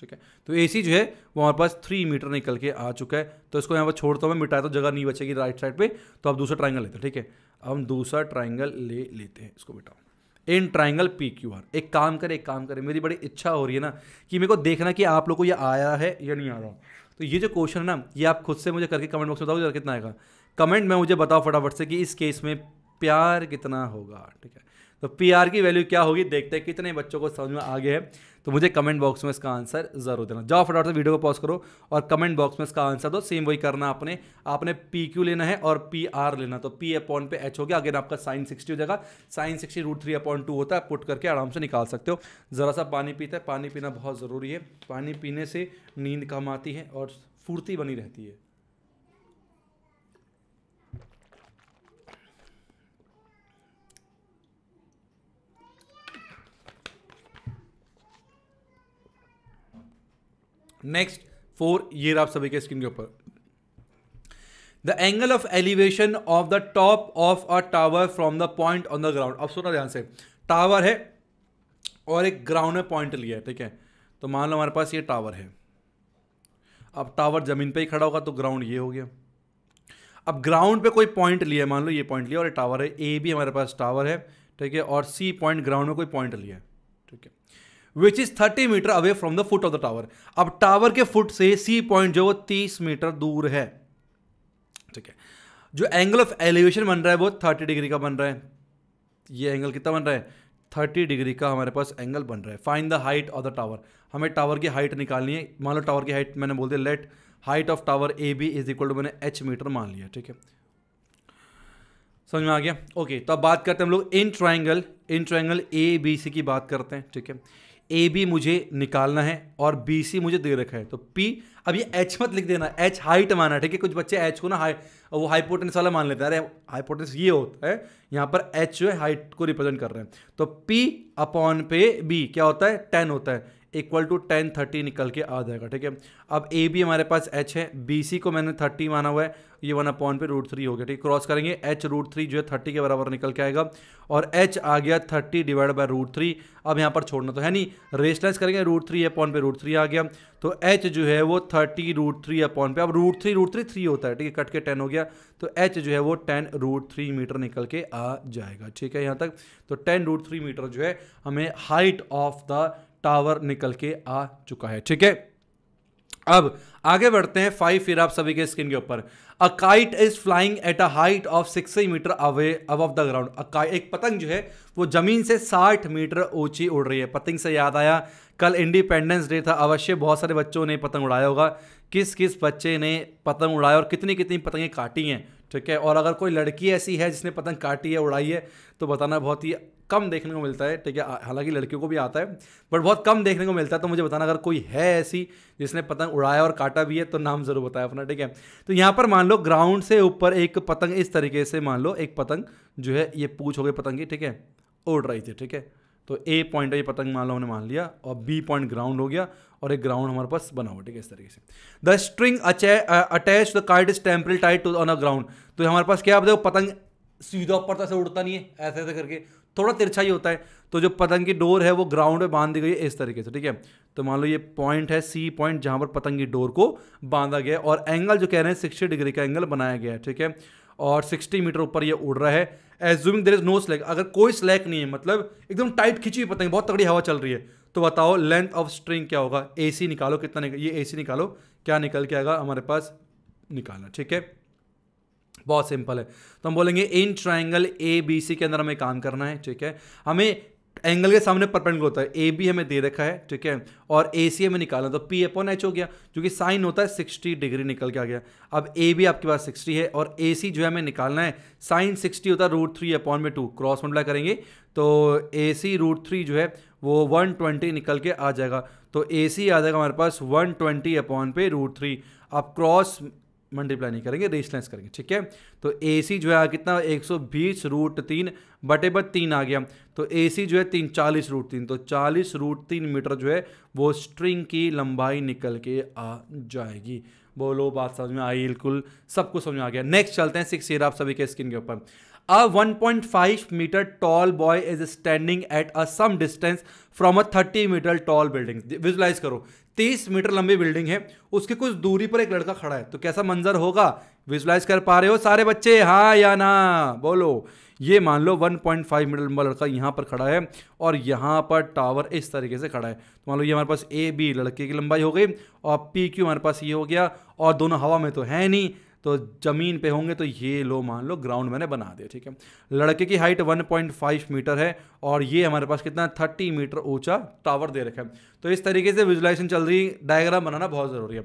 ठीक है तो ए सी जो है वो हमारे पास थ्री मीटर निकल के आ चुका है तो इसको यहाँ पर छोड़ता हूँ मैं मिटाया तो जगह नहीं बचेगी राइट साइड पे तो आप दूसरा ट्राइंगल लेते हैं ठीक है अब हम दूसरा ट्राइंगल ले लेते हैं इसको बिटाओ in triangle P Q R एक काम करें एक काम करें मेरी बड़ी इच्छा हो रही है ना कि मेरे को देखना कि आप लोग को ये आया है या नहीं आ रहा तो ये जो क्वेश्चन है ना ये आप खुद से मुझे करके कमेंट बॉक्स में बताओ कितना आएगा कमेंट में मुझे बताओ फटाफट से कि इस केस में प्यार कितना होगा ठीक है तो पी की वैल्यू क्या होगी देखते हैं कितने बच्चों को समझ में आगे है तो मुझे कमेंट बॉक्स में इसका आंसर जरूर देना जाओ फटाफट से वीडियो को पॉज करो और कमेंट बॉक्स में इसका आंसर दो सेम वही करना आपने आपने पी क्यू लेना है और पी आर लेना तो पी अपॉन पे एच हो गया अगर आपका साइन सिक्सटी हो जाएगा sine sixty root three upon two होता है पुट करके आराम से निकाल सकते हो ज़रा सा पानी पीते हैं पानी पीना बहुत ज़रूरी है पानी पीने से नींद कम आती है और फुर्ती बनी रहती है नेक्स्ट फोर ये आप सभी के स्क्रीन के ऊपर the angle of elevation of the top of a tower from the point on the ground अब सुना ध्यान से टावर है और एक ग्राउंड में पॉइंट लिया है ठीक है तो मान लो हमारे पास ये टावर है अब टावर जमीन पे ही खड़ा होगा तो ग्राउंड ये हो गया अब ग्राउंड पे कोई पॉइंट लिया मान लो ये पॉइंट लिया और ये टावर है ए भी हमारे पास टावर है ठीक है और सी पॉइंट ग्राउंड में कोई पॉइंट लिया है ठीक है which is thirty metre away from the foot of the tower अब टावर के फुट से सी पॉइंट जो वो मीटर दूर है ठीक है जो एंगल ऑफ एलिवेशन बन रहा है वो थर्टी डिग्री का बन रहा है ये एंगल कितना बन रहा है थर्टी डिग्री का हमारे पास एंगल बन रहा है fine the height of the tower हमें टावर की हाइट निकालनी है मान लो टावर की हाइट मैंने बोल दिया let height of tower A B is equal to मैंने एच मीटर मान लिया ठीक है समझ में आ गया ओके तो अब बात करते हैं हम लोग in triangle in triangle A B C की बात करते हैं ठीक है ए बी मुझे निकालना है और बी सी मुझे दे रखा है तो पी अब ये एच मत लिख देना एच हाइट माना ठीक है कुछ बच्चे एच को ना हाई वो हाइपोटेंस वाला मान लेते हैं अरे हाईपोटेंस ये होता है यहाँ पर एच जो है हाइट को रिप्रेजेंट कर रहे हैं तो पी अपॉन पे बी क्या होता है टेन होता है इक्वल टू टेन थर्टी निकल के आ जाएगा ठीक है अब ए बी हमारे पास एच है बी सी को मैंने थर्टी माना हुआ है ये वन अपॉइंट पे रूट थ्री हो गया ठीक क्रॉस करेंगे एच रूट थ्री जो है थर्टी के बराबर निकल के आएगा और एच आ गया thirty divide by root three अब यहाँ पर छोड़ना तो है नहीं रेशलाइज करेंगे रूट थ्री अपॉइंट पे रूट थ्री आ गया तो एच जो है वो थर्टी रूट थ्री अपॉइंट पे अब root three root three three होता है ठीक है कट के टेन हो गया तो एच जो है वो टेन रूट थ्री मीटर निकल के आ जाएगा ठीक है यहाँ तक तो टेन रूट थ्री मीटर जो है हमें हाइट ऑफ द टावर निकल के आ चुका है ठीक है अब आगे बढ़ते हैं फाइव फिर आप सभी के स्क्रीन के ऊपर a kite is flying at a height of six metre away अब द ग्राउंड एक पतंग जो है वो जमीन से साठ मीटर ऊंची उड़ रही है पतंग से याद आया कल इंडिपेंडेंस डे था अवश्य बहुत सारे बच्चों ने पतंग उड़ाया होगा किस किस बच्चे ने पतंग उड़ाया और कितनी कितनी पतंगें काटी हैं ठीक है और अगर कोई लड़की ऐसी है जिसने पतंग काटी है उड़ाई है तो बताना बहुत ही कम देखने को मिलता है ठीक है हालांकि लड़कियों को भी आता है बट बहुत कम देखने को मिलता है तो मुझे बताना अगर कोई है ऐसी जिसने पतंग उड़ाया और काटा भी है तो नाम ज़रूर बताया अपना ठीक है तो यहाँ पर मान लो ग्राउंड से ऊपर एक पतंग इस तरीके से मान लो एक पतंग जो है ये पूछ हो गई पतंग की ठीक है उड़ रही थी ठीक है तो ए पॉइंट ये पतंग मान लो हमने मान लिया और बी पॉइंट ग्राउंड हो गया और एक ग्राउंड हमारे पास बना हुआ ठीक है इस तरीके से the string attach the card is temporal tight to on a ground तो हमारे पास क्या आप देखो पतंग सीधा ऊपर से उड़ता नहीं है ऐसे ऐसे करके थोड़ा तिरछा ही होता है तो जो पतंग की डोर है वो ग्राउंड में बांध दी गई है इस तरीके से ठीक है तो मान लो ये पॉइंट है सी पॉइंट जहाँ पर पतंग की डोर को बांधा गया और एंगल जो कह रहे हैं सिक्सटी डिग्री का एंगल बनाया गया है ठीक है और सिक्सटी मीटर ऊपर ये उड़ रहा है assuming there is no slack अगर कोई स्लैक नहीं है मतलब एकदम टाइट खिंची हुई पतंग बहुत तगड़ी हवा चल रही है तो बताओ लेंथ ऑफ स्ट्रिंग क्या होगा ए निकालो कितना ये ए निकालो क्या निकल के आएगा हमारे पास निकालना ठीक है बहुत सिंपल है तो हम बोलेंगे इन ट्राइंगल ए बी सी के अंदर हमें काम करना है ठीक है हमें एंगल के सामने परपेंडिकुलर होता है ए बी हमें दे रखा है ठीक है और ए सी हमें निकालना तो पी अपॉन एच हो गया जो कि साइन होता है सिक्सटी डिग्री निकल के आ गया अब ए बी आपके पास सिक्सटी है और ए सी जो है हमें निकालना है साइन सिक्सटी होता है रूट थ्री अपॉन में टू क्रॉस मंडला करेंगे तो ए सी रूट थ्री जो है वो ट्वेंटी निकल के आ जाएगा तो ए सी आ जाएगा हमारे पास वन ट्वेंटी अपॉन पे रूट थ्री अब क्रॉस मल्टीप्लाई नहीं करेंगे रेशलेंस करेंगे ठीक है तो ए सी जो है कितना एक सौ बीस रूट तीन बटे बट तीन आ गया तो ए सी जो है तीन चालीस रूट तीन तो चालीस रूट तीन मीटर जो है वो स्ट्रिंग की लंबाई निकल के आ जाएगी बोलो बात समझ में आई बिल्कुल सब कुछ समझ में आ गया नेक्स्ट चलते हैं सिक्स ईयर आप सभी के स्किन के ऊपर a 1.5 metre tall boy is standing at a some distance from a 30 metre tall building visualise करो तीस मीटर लंबी बिल्डिंग है उसके कुछ दूरी पर एक लड़का खड़ा है तो कैसा मंजर होगा विजुलाइज कर पा रहे हो सारे बच्चे हाँ या ना बोलो ये मान लो 1.5 मीटर लंबा लड़का यहाँ पर खड़ा है और यहाँ पर टावर इस तरीके से खड़ा है तो मान लो ये हमारे पास ए बी लड़के की लंबाई हो गई और पी क्यू हमारे पास ये हो गया और दोनों हवा में तो है नहीं तो ज़मीन पे होंगे तो ये लो मान लो ग्राउंड मैंने बना दिया ठीक है लड़के की हाइट 1.5 मीटर है और ये हमारे पास कितना 30 मीटर ऊंचा टावर दे रखा है तो इस तरीके से विजुलाइजेशन चल रही डायग्राम बनाना बहुत ज़रूरी है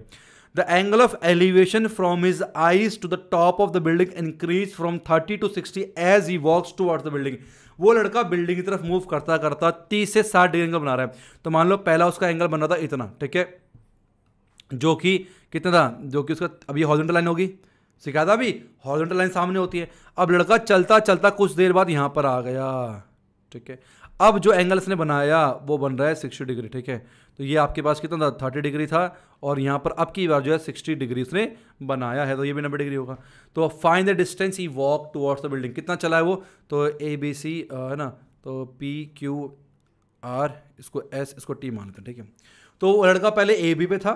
the angle of elevation from his eyes to the top of the building increase from thirty to sixty as he walks towards the building वो लड़का बिल्डिंग की तरफ मूव करता करता तीस से साठ डिग्री एंगल बना रहा है तो मान लो पहला उसका एंगल बन रहा था इतना ठीक है जो कि कितना था जो कि उसका अभी हॉर्जेंटल लाइन होगी सिखाया था अभी हॉर्जेंटल लाइन सामने होती है अब लड़का चलता चलता कुछ देर बाद यहाँ पर आ गया ठीक है अब जो एंगल इसने बनाया वो बन रहा है सिक्सटी डिग्री ठीक है तो ये आपके पास कितना था थर्टी डिग्री था और यहाँ पर अब की बार जो है सिक्सटी डिग्री इसने बनाया है तो ये भी नब्बे डिग्री होगा तो find the distance he walk towards the building कितना चला है वो तो ए बी सी है ना तो पी क्यू आर इसको एस इसको टी मानते हैं ठीक है तो लड़का पहले ए बी पे था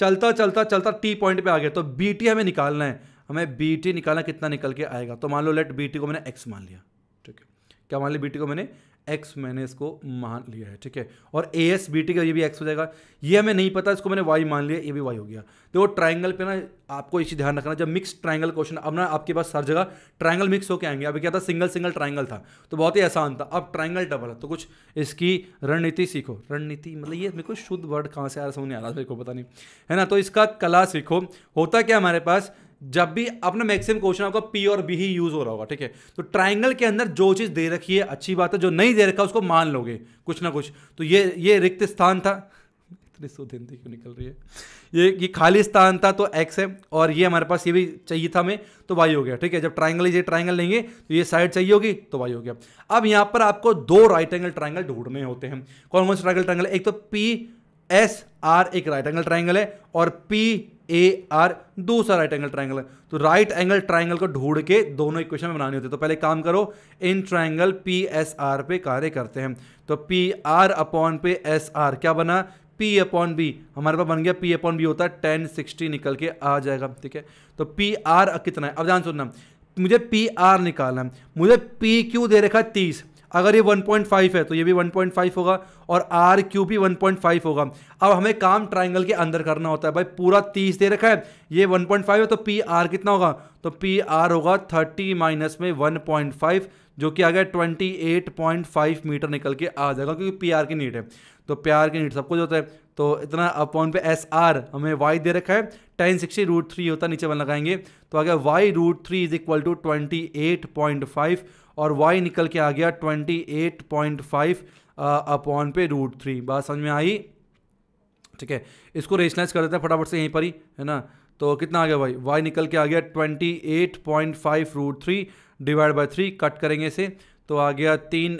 चलता चलता चलता टी पॉइंट पे आ गया तो बी टी हमें निकालना है हमें बी टी निकालना कितना निकल के आएगा तो मान लो लेट बी टी को मैंने एक्स मान लिया ठीक है क्या मान लिया बी टी को मैंने एक्स मैंने इसको मान लिया है ठीक है और ए एस बी टी का ये भी एक्स हो जाएगा ये हमें नहीं पता इसको मैंने वाई मान लिया ये भी वाई हो गया तो ट्राइंगल पे ना आपको इसी ध्यान रखना जब मिक्स ट्राइंगल क्वेश्चन अब ना आपके पास हर जगह ट्राइंगल मिक्स होकर आएंगे अभी क्या था सिंगल सिंगल ट्राइंगल था तो बहुत ही आसान था अब ट्राइंगल डबल है तो कुछ इसकी रणनीति सीखो रणनीति मतलब ये मेरे को शुद्ध वर्ड कहाँ से आ रहा समझ नहीं आ रहा मेरे को पता नहीं है ना तो इसका कला सीखो होता क्या हमारे पास जब भी अपना मैक्सिमम क्वेश्चन आपका पी और बी ही यूज हो रहा होगा ठीक है तो ट्राइंगल के अंदर जो चीज़ दे रखी है अच्छी बात है जो नहीं दे रखा उसको मान लोगे कुछ ना कुछ तो ये ये रिक्त स्थान था इतनी शुद्ध क्यों निकल रही है ये ये खाली स्थान था तो एक्स है और ये हमारे पास ये भी चाहिए था हमें तो वाई हो गया ठीक है जब ट्राइंगल ये ट्राइंगल लेंगे तो ये साइड चाहिए होगी तो वाई हो गया अब यहाँ पर आपको दो राइट एंगल ट्राइंगल ढूंढने होते हैं कौन कौन से ट्राइंगल ट्राइंगल एक तो पी एस आर एक राइट एंगल ट्राइंगल है और पी ए आर दूसरा राइट एंगल ट्राइंगल है तो राइट एंगल ट्राइंगल को ढूंढ के दोनों इक्वेशन में बनानी होती है तो पहले काम करो in triangle P S R पे कार्य करते हैं तो पी आर अपॉन पे एस आर क्या बना पी अपॉन बी हमारे पास बन गया पी अपॉन बी होता है टेन सिक्सटी निकल के आ जाएगा ठीक है तो पी आर कितना है अब ध्यान सुनना मुझे पी आर निकालना है मुझे पी क्यू दे रखा है तीस अगर ये 1.5 है तो ये भी 1.5 होगा और आर क्यू भी 1.5 होगा अब हमें काम ट्राइंगल के अंदर करना होता है भाई पूरा 30 दे रखा है ये 1.5 है तो पी आर कितना होगा तो पी आर होगा 30 माइनस में 1.5 जो कि आ गया 28.5 मीटर निकल के आ जाएगा क्योंकि पी आर की नीट है तो पी आर की नीट सब कुछ होता है तो इतना अपॉन पे एस आर हमें वाई दे रखा है टेन सिक्सटी रूट थ्री होता है नीचे वन लगाएंगे तो आ गया Y root three is equal to twenty eight point five और y निकल के आ गया 28.5 अपॉन uh, पे रूट थ्री बात समझ में आई ठीक है इसको रेशनलाइज कर देते हैं फटाफट से यहीं पर ही है ना तो कितना आ गया भाई y निकल के आ गया 28.5 root three divide by three cut करेंगे इसे तो आ गया तीन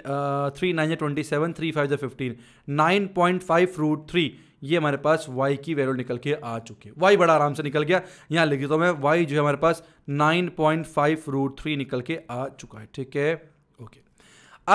थ्री नाइन या ट्वेंटी सेवन थ्री फाइव या fifteen nine point five root three ये हमारे पास वाई की वैल्यू निकल के आ चुकी है वाई बड़ा आराम से निकल गया यहाँ लिख देता हूँ मैं वाई जो है हमारे पास nine point five root three निकल के आ चुका है ठीक है ओके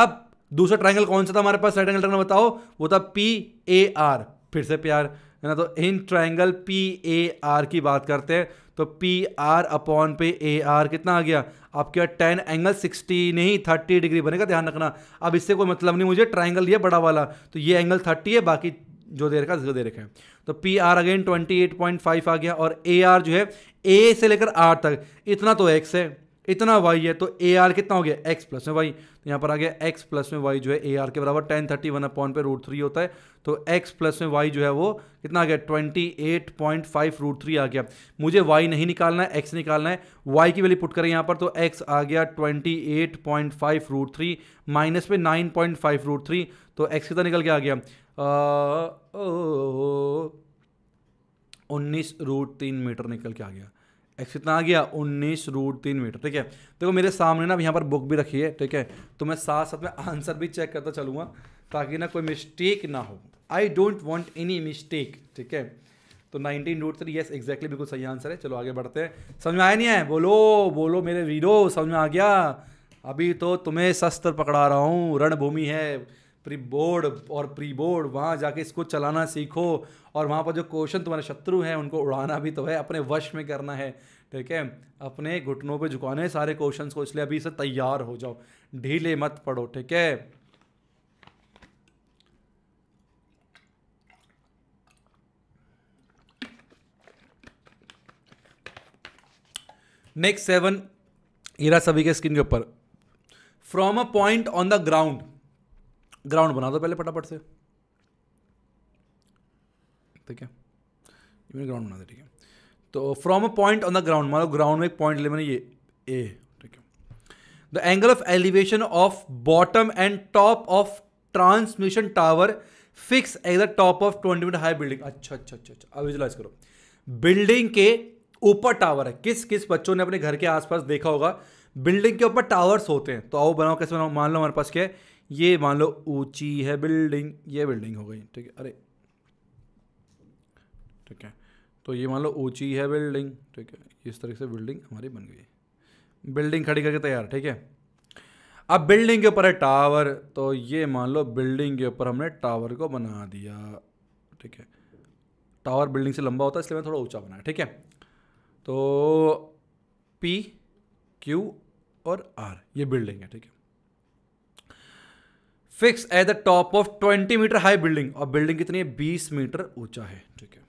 अब दूसरा ट्राइंगल कौन सा था हमारे पास राइट एंगल ट्राइंगल बताओ वो था पी ए आर फिर से प्यार है ना तो in triangle P A R की बात करते हैं तो पी आर अपॉन पे ए आर कितना आ गया आपके यहाँ टेन एंगल सिक्सटी नहीं थर्टी डिग्री बनेगा ध्यान रखना अब इससे कोई मतलब नहीं मुझे ट्राइंगल ये बड़ा वाला तो ये एंगल थर्टी है बाकी जो दे रखा है जो दे रखा है तो P R again twenty eight point five आ गया और ए आर जो है ए से लेकर आर तक इतना तो एक्स है इतना वाई है तो ए आर कितना हो गया एक्स प्लस में वाई तो यहाँ पर आ गया एक्स प्लस में वाई जो है ए आर के बराबर टेन थर्टी वन अपॉन पे रूट थ्री होता है तो एक्स प्लस में वाई जो है वो कितना आ गया twenty eight point five root three आ गया मुझे वाई नहीं निकालना है एक्स निकालना है वाई की वैल्यू पुट करें यहाँ पर तो एक्स आ गया twenty eight point five root three minus में nine point five root three तो एक्स कितना निकल के आ गया उन्नीस रूट तीन मीटर निकल के आ गया एक्स कितना आ गया उन्नीस रूट तीन मीटर ठीक है देखो मेरे सामने ना यहाँ पर बुक भी रखी है ठीक है तो मैं साथ साथ में आंसर भी चेक करता चलूँगा ताकि ना कोई मिस्टेक ना हो I don't want any mistake ठीक है तो nineteen root three yes exactly बिल्कुल सही आंसर है चलो आगे बढ़ते हैं समझ में आया नहीं है बोलो बोलो मेरे वीरो समझ में आ गया अभी तो तुम्हें शस्त्र पकड़ा रहा हूँ रणभूमि है प्री बोर्ड और प्री बोर्ड वहाँ जाके इसको चलाना सीखो और वहाँ पर जो क्वेश्चन तुम्हारे शत्रु हैं उनको उड़ाना भी तो है अपने वश में करना है ठीक है अपने घुटनों पे झुकाने सारे क्वेश्चंस को इसलिए अभी से तैयार हो जाओ ढीले मत पड़ो ठीक है नेक्स्ट सेवन इरा सभी के स्क्रीन के ऊपर from a point on the ground ground बना दो पहले फटाफट से ठीक है ये मैंने ग्राउंड बना दिया ठीक है तो from a point on the ground मान लो ग्राउंड में एक पॉइंट ले मैंने ये ए ठीक है the angle of elevation of bottom and top of transmission tower fix at the top of twenty metre high building अच्छा अच्छा अच्छा अच्छा अब विजुलाइज करो बिल्डिंग के ऊपर टावर है किस किस बच्चों ने अपने घर के आसपास देखा होगा बिल्डिंग के ऊपर टावर्स होते हैं तो आओ बनाओ कैसे बनाओ मान लो हमारे पास क्या है ये मान लो ऊंची है बिल्डिंग ये बिल्डिंग हो गई ठीक है अरे ठीक है तो ये मान लो ऊंची है बिल्डिंग ठीक है इस तरीके से बिल्डिंग हमारी बन गई बिल्डिंग खड़ी करके तैयार ठीक है अब बिल्डिंग के ऊपर है टावर तो ये मान लो बिल्डिंग के ऊपर हमने टावर को बना दिया ठीक है टावर बिल्डिंग से लंबा होता है इसलिए मैंने थोड़ा ऊंचा बनाया ठीक है तो पी क्यू और आर ये बिल्डिंग है ठीक है fix at the top of twenty metre high building और बिल्डिंग कितनी है बीस मीटर ऊंचा है ठीक है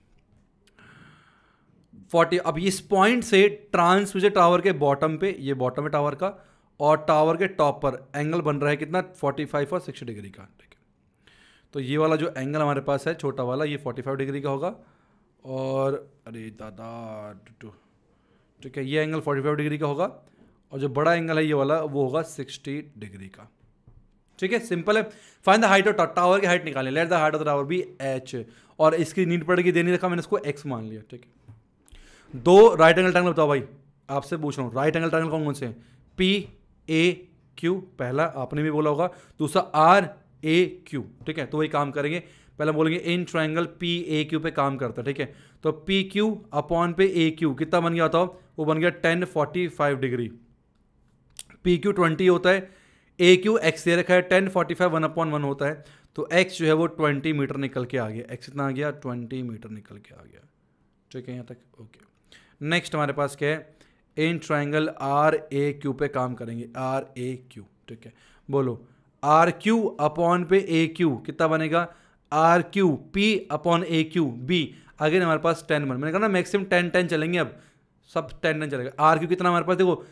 फोर्टी अब इस पॉइंट से मुझे टावर के बॉटम पे ये बॉटम है टावर का और टावर के टॉप पर एंगल बन रहा है कितना 45 और 60 डिग्री का ठीक है तो ये वाला जो एंगल हमारे पास है छोटा वाला ये 45 डिग्री का होगा और अरे दादा टू ठीक है ये एंगल 45 डिग्री का होगा और जो बड़ा एंगल है ये वाला वो होगा 60 डिग्री का ठीक है सिंपल है fine the height of tower की हाइट निकालें let the height of tower be H और इसकी नीट पड़ेगी देनी रखा मैंने इसको एक्स मान लिया ठीक है दो राइट एंगल ट्रायंगल बताओ भाई आपसे पूछ रहा हूँ राइट एंगल ट्रायंगल कौन कौन से हैं पी ए क्यू पहला आपने भी बोला होगा दूसरा आर ए क्यू ठीक है तो वही काम करेंगे पहले बोलेंगे in triangle P A Q पे काम करता है ठीक है तो पी क्यू अपॉन पे ए क्यू कितना बन गया बताओ वो बन गया tan forty five degree P Q twenty होता है ए क्यू एक्स दे रखा है tan forty five one upon one होता है तो एक्स जो है वो ट्वेंटी मीटर निकल के आ गया एक्स इतना आ गया ट्वेंटी मीटर निकल के आ गया ठीक है यहाँ तक ओके नेक्स्ट हमारे पास क्या है in triangle R A Q पे काम करेंगे आर ए क्यू ठीक है बोलो आर क्यू अपॉन पे ए क्यू कितना बनेगा R Q P upon A Q B again हमारे पास टेन वन मैंने कहा ना मैक्सिमम टेन टेन चलेंगे अब सब टेन टेन चलेगा आर क्यू कितना हमारे पास देखो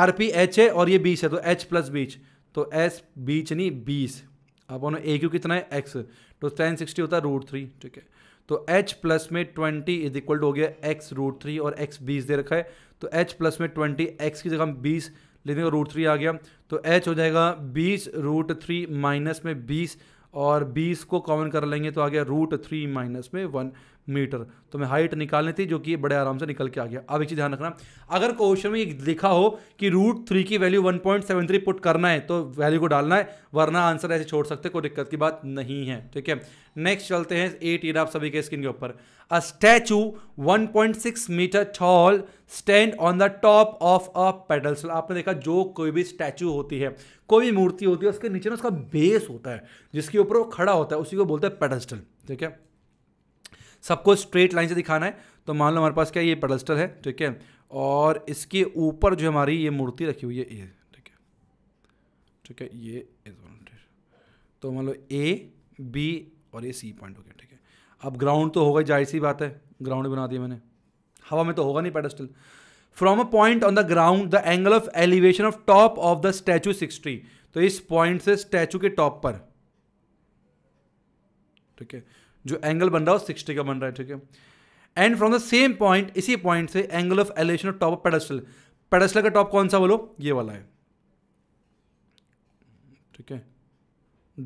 आर पी एच है और ये बीच है तो एच प्लस बीच तो एस बीच नहीं बीस अपॉन ए क्यू कितना है एक्स तो टेन सिक्सटी होता है रूट थ्री ठीक है तो एच प्लस में ट्वेंटी इज इक्वल टू हो गया एक्स रूट थ्री और एक्स बीस दे रखा है तो एच प्लस में ट्वेंटी एक्स की जगह हम बीस लेने का रूट थ्री आ गया तो एच हो जाएगा बीस रूट थ्री माइनस में बीस और बीस को कॉमन कर लेंगे तो आ गया रूट थ्री माइनस में वन मीटर तो मैं हाइट निकालनी थी जो कि बड़े आराम से निकल के आ गया अब एक चीज़ ध्यान रखना अगर क्वेश्चन में ये लिखा हो कि रूट थ्री की value one point seven three put करना है तो वैल्यू को डालना है वरना आंसर ऐसे छोड़ सकते कोई दिक्कत की बात नहीं है ठीक है नेक्स्ट चलते हैं ए टी आप सभी के स्क्रीन के ऊपर a statue 1.6 metre tall stand on the top of a pedal आपने देखा जो कोई भी स्टैचू होती है कोई भी मूर्ति होती है उसके नीचे ना उसका बेस होता है जिसके ऊपर वो खड़ा होता है उसी को बोलते हैं पेडल ठीक है सबको स्ट्रेट लाइन से दिखाना है तो मान लो हमारे पास क्या ये पेडस्टल है ठीक है और इसके ऊपर जो हमारी ये मूर्ति रखी हुई है ये ठीक है ठीक है ये तो मान लो ए बी और ये सी पॉइंट हो गया ठीक है अब ग्राउंड तो होगा जाहिर सी बात है ग्राउंड बना दिया मैंने हवा में तो होगा नहीं pedestal from a point on the ground the angle of elevation of top of the statue sixty तो इस पॉइंट से स्टैचू के टॉप पर ठीक है जो एंगल बन रहा है वो सिक्सटी का बन रहा है ठीक है and from the same point इसी पॉइंट से angle of elevation of top of pedestal pedestal का टॉप कौन सा बोलो ये वाला है ठीक है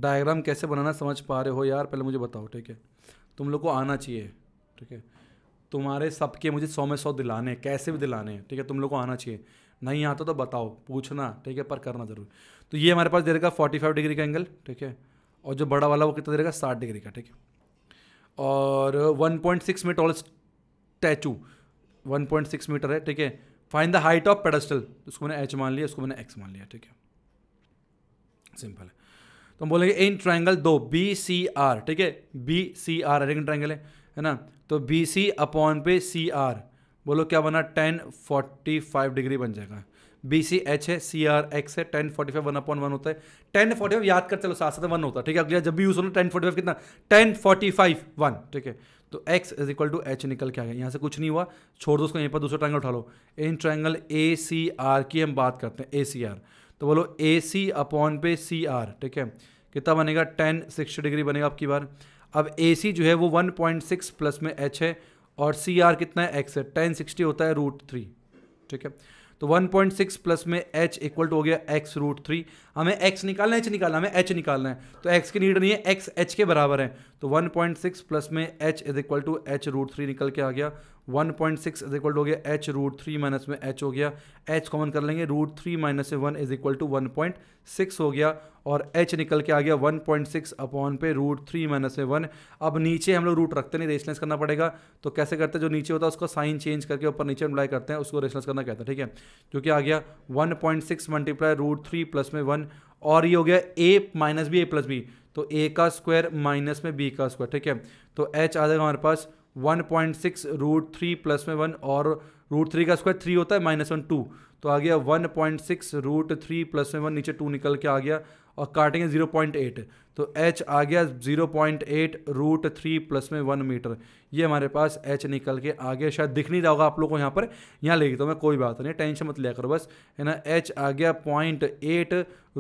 डायग्राम कैसे बनाना समझ पा रहे हो यार पहले मुझे बताओ ठीक है तुम लोग को आना चाहिए ठीक है तुम्हारे सबके मुझे सौ में सौ दिलाने कैसे भी दिलाने हैं ठीक है तुम लोग को आना चाहिए नहीं आता तो बताओ पूछना ठीक है पर करना ज़रूर तो ये हमारे पास दे रहेगा फोर्टी फाइव डिग्री का एंगल ठीक है और जो बड़ा वाला वो कितना दे रहेगा साठ डिग्री का ठीक है और 1.6 मीटर ऑल स्टैचू 1.6 मीटर है ठीक है fine the height of pedestal उसको मैंने एच मान लिया उसको मैंने एक्स मान लिया ठीक है सिंपल है तो हम बोलेंगे इन ट्राइंगल दो बी सी आर ठीक है बी सी आर अरे ट्राइंगल है है ना तो बी सी अपॉन पे सी आर बोलो क्या बना टेन फोर्टी फाइव डिग्री बन जाएगा बी सी एच है सी आर एक्स है tan forty five one upon one होता है टेन फोर्टी फाइव याद कर चलो साथ साथ वन होता है ठीक है अगला जब भी यूज़ होना टेन फोर्टी फाइव कितना टेन फोर्टी फाइव वन ठीक है तो X is equal to H निकल के आ गया यहाँ से कुछ नहीं हुआ छोड़ दो उसको यहीं पर दूसरा ट्रैंगल उठा लो in triangle A C R की हम बात करते हैं ए सी आर तो बोलो ए सी अपॉन पे सी आर ठीक है कितना बनेगा टेन सिक्सटी डिग्री बनेगा आपकी बार अब ए सी जो है वो वन पॉइंट सिक्स प्लस में एच है और सी आर कितना है एक्स है टेन सिक्सटी होता है रूट थ्री ठीक है तो 1.6 प्लस में h इक्वल टू हो गया x रूट थ्री हमें x निकालना है h निकालना हमें h निकालना है तो x की नीड नहीं है x h के बराबर है तो 1.6 प्लस में h is equal to H root three निकल के आ गया one point six is equal हो गया एच रूट थ्री माइनस में एच हो गया एच कॉमन कर लेंगे रूट थ्री माइनस से one is equal to one point six हो गया और एच निकल के आ गया वन पॉइंट सिक्स अपॉन पे रूट थ्री माइनस में वन अब नीचे हम लोग रूट रखते नहीं रेशलेंस करना पड़ेगा तो कैसे करते हैं जो नीचे होता है उसको साइन चेंज करके ऊपर नीचे अप्लाई करते हैं उसको रेशलेंस करना कहते हैं ठीक है जो कि आ गया one point six multiply root three plus में वन और ये हो गया A minus B A plus B तो ए का स्क्वायर माइनस में बी का स्क्वायर ठीक है तो एच आ जाएगा हमारे पास one point six root three plus में वन और रूट थ्री का स्क्वायर थ्री होता है माइनस वन टू तो आ गया one point six root three plus में वन नीचे टू निकल के आ गया और काटेंगे जीरो पॉइंट एट तो एच आ गया zero point eight root three plus में वन मीटर ये हमारे पास एच निकल के आ गया शायद दिख नहीं रहा होगा आप लोग को यहाँ पर यहाँ लेगी तो मैं कोई बात नहीं टेंशन मत लिया बस है ना एच आ गया point eight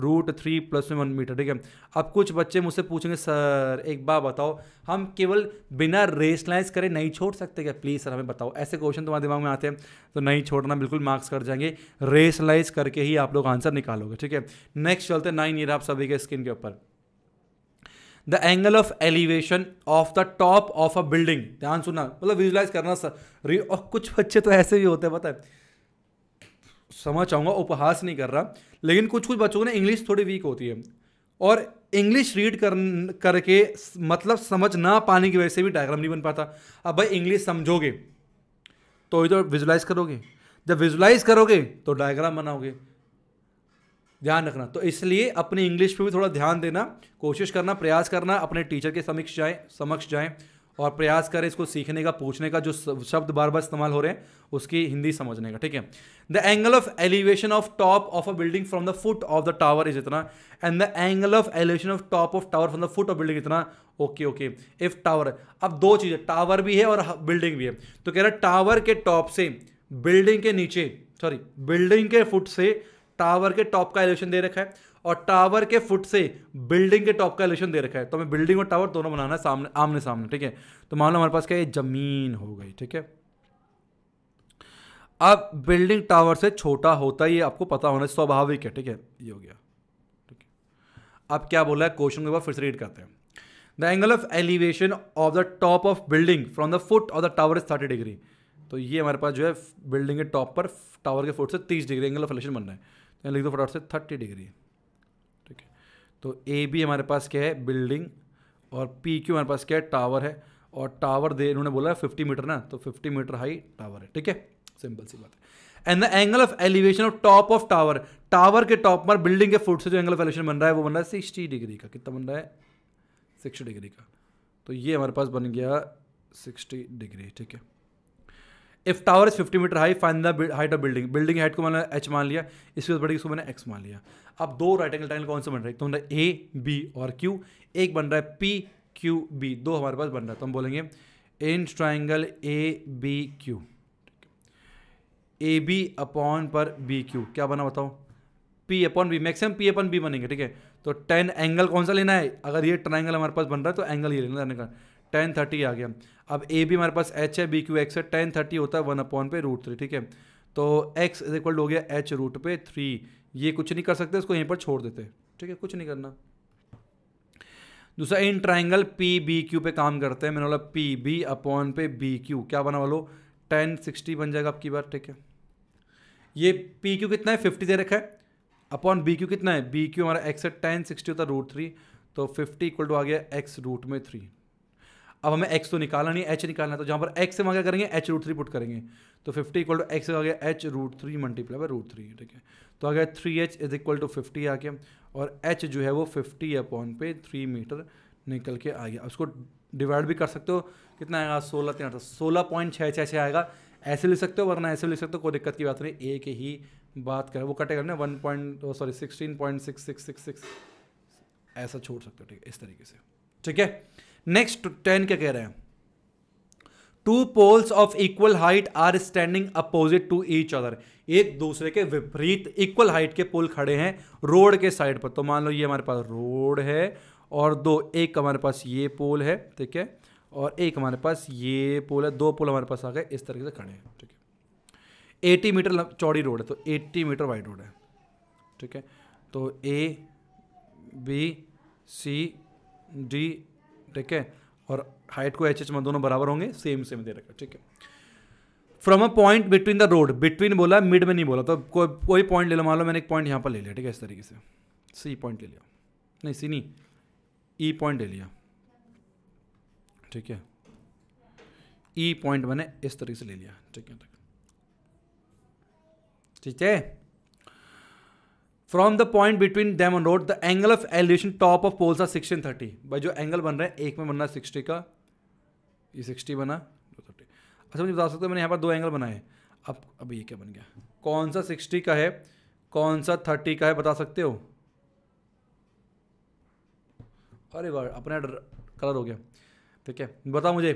root three plus में वन मीटर ठीक है अब कुछ बच्चे मुझसे पूछेंगे सर एक बार बताओ हम केवल बिना रेसलाइज करे नहीं छोड़ सकते क्या प्लीज़ सर हमें बताओ ऐसे क्वेश्चन तुम्हारे दिमाग में आते हैं तो नहीं छोड़ना बिल्कुल मार्क्स कर जाएंगे रेशलाइज करके ही आप लोग आंसर निकालोगे ठीक है नेक्स्ट चलते नाइन ईयर आप सभी के स्किन के ऊपर the angle of elevation of the top of a building ध्यान सुना मतलब विजुलाइज करना सर और कुछ बच्चे तो ऐसे भी होते हैं पता है समझ आऊंगा उपहास नहीं कर रहा लेकिन कुछ कुछ बच्चों ने इंग्लिश थोड़ी वीक होती है और इंग्लिश रीड कर करके मतलब समझ ना पाने की वजह से भी डायग्राम नहीं बन पाता अब भाई इंग्लिश समझोगे तो इधर विजुलाइज तो करोगे जब विजुलाइज करोगे तो डायग्राम बनाओगे ध्यान रखना तो इसलिए अपनी इंग्लिश पे भी थोड़ा ध्यान देना कोशिश करना प्रयास करना अपने टीचर के समक्ष जाए समक्ष जाए और प्रयास करें इसको सीखने का पूछने का जो शब्द बार बार इस्तेमाल हो रहे हैं उसकी हिंदी समझने का ठीक है the angle of elevation of top of a building from the foot of the tower is इतना and the angle of elevation of top of tower from the foot of building इतना ओके ओके इफ टावर अब दो चीज़ें tower भी है और building भी है तो कह रहा टावर के टॉप से बिल्डिंग के नीचे सॉरी बिल्डिंग के फुट से टावर के टॉप का एलिवेशन दे रखा है और टावर के फुट से बिल्डिंग के टॉप का एलिवेशन दे रखा है तो हमें बिल्डिंग और टावर दोनों बनाना है सामने आमने सामने ठीक है तो मान लो हमारे पास क्या है जमीन हो गई ठीक है अब बिल्डिंग टावर से छोटा होता ही आपको पता होना स्वाभाविक है ठीक है ये हो गया ठीक है अब क्या बोला है क्वेश्चन के बाद फिर से रीड करते हैं the angle of elevation of the top of building from the foot of the tower is thirty degree तो ये हमारे पास जो है बिल्डिंग के टॉप पर टावर के फुट से तीस डिग्री एंगल ऑफ एलिवेशन बन रहा है या लिख दो फटाफट से थर्टी डिग्री ठीक है तो ए बी हमारे पास क्या है बिल्डिंग और पी क्यू हमारे पास क्या है टावर है और टावर दे इन्होंने बोला है फिफ्टी मीटर ना तो फिफ्टी मीटर हाई टावर है ठीक है सिंपल सी बात है and the angle of elevation of top of tower tower के टॉप पर बिल्डिंग के फुट से जो एंगल ऑफ एलिवेशन बन रहा है वो बन रहा है सिक्सटी डिग्री का कितना बन रहा है सिक्सटी डिग्री का तो ये हमारे पास बन गया सिक्सटी डिग्री ठीक है if tower is fifty metre high find the height of building building height को मैंने एच मान लिया इसके बाद बढ़ी इसको मैंने एक्स मान लिया अब दो राइट एंगल ट्राइंगल कौन सा बन रहा है तो बन रहा है ए बी और क्यू एक बन रहा है पी क्यू बी दो हमारे पास बन रहा है तो हम बोलेंगे in triangle A B Q A B upon पर बी क्यू क्या बना बताओ P upon B maximum P upon B बनेंगे ठीक है तो टेन एंगल कौन सा लेना है अगर ये ट्राइंगल हमारे पास बन रहा है तो एंगल ये लेना टेन थर्टी आ गया अब ए भी हमारे पास एच है बी क्यू एक्स है टेन थर्टी होता है वन अपॉन पे रूट थ्री ठीक है तो एक्स इज इक्वल हो गया एच रूट पे थ्री ये कुछ नहीं कर सकते इसको यहीं पर छोड़ देते ठीक है कुछ नहीं करना दूसरा in triangle P B Q पे काम करते हैं मैंने बोला पी बी अपॉन पे बी क्यू क्या बना वालो टेन सिक्सटी बन जाएगा आपकी बार ठीक है ये पी क्यू कितना है फिफ्टी दे रखा है अपॉन बी क्यू कितना है बी क्यू हमारा एक्स है टेन सिक्सटी होता है रूट थ्री तो फिफ्टी इक्वल टू आ गया एक्स रूट में थ्री अब हमें एक्स तो निकालना नहीं एच निकालना है तो जहाँ पर एक्स से वहाँ क्या करेंगे एच रूट थ्री पुट करेंगे तो फिफ्टी इक्वल टू एक्स आ गया H root three multiply by root three ठीक है तो आ गया three H is equal to fifty आके और एच जो है वो फिफ्टी अपॉन पे थ्री मीटर निकल के आ गया उसको डिवाइड भी कर सकते हो कितना आएगा सोलह तीन अठारह सोलह पॉइंट छः छः छः आएगा ऐसे लिख सकते हो वरना ऐसे लिख सकते हो कोई दिक्कत की बात नहीं एक ही बात करें वो कटेगा ना one point sorry sixteen point six six six six ऐसा छोड़ सकते हो ठीक है इस तरीके से ठीक है नेक्स्ट टेन क्या कह रहे हैं two poles of equal height are standing opposite to each other एक दूसरे के विपरीत इक्वल हाइट के पोल खड़े हैं रोड के साइड पर तो मान लो ये हमारे पास रोड है और दो एक हमारे पास ये पोल है ठीक है और एक हमारे पास ये पोल है दो पोल हमारे पास आ गए इस तरीके से खड़े हैं ठीक है एटी मीटर चौड़ी रोड है तो एट्टी मीटर वाइड रोड है ठीक है तो ए बी सी डी ठीक है और हाइट को एच एच में दोनों बराबर होंगे सेम सेम दे रखा ठीक है from a point between the road between बोला मिड में नहीं बोला तो को, कोई पॉइंट ले लो मान लो मैंने एक पॉइंट यहाँ पर ले लिया ठीक है इस तरीके से सी पॉइंट ले लिया नहीं सी नहीं ई e पॉइंट ले लिया ठीक है ई e पॉइंट मैंने इस तरीके से ले लिया ठीक है ठीक है from the point between dam on road the angle of elevation top of poles are sixteen thirty भाई जो एंगल बन रहा है एक में बनना सिक्सटी का ये सिक्सटी बना दो थर्टी अच्छा मुझे बता सकते हो मैंने यहाँ पर दो एंगल बनाए अब अब ये क्या बन गया कौन सा सिक्सटी का है कौन सा थर्टी का है बता सकते हो अरे वाह अपना कलर हो गया ठीक है बताओ मुझे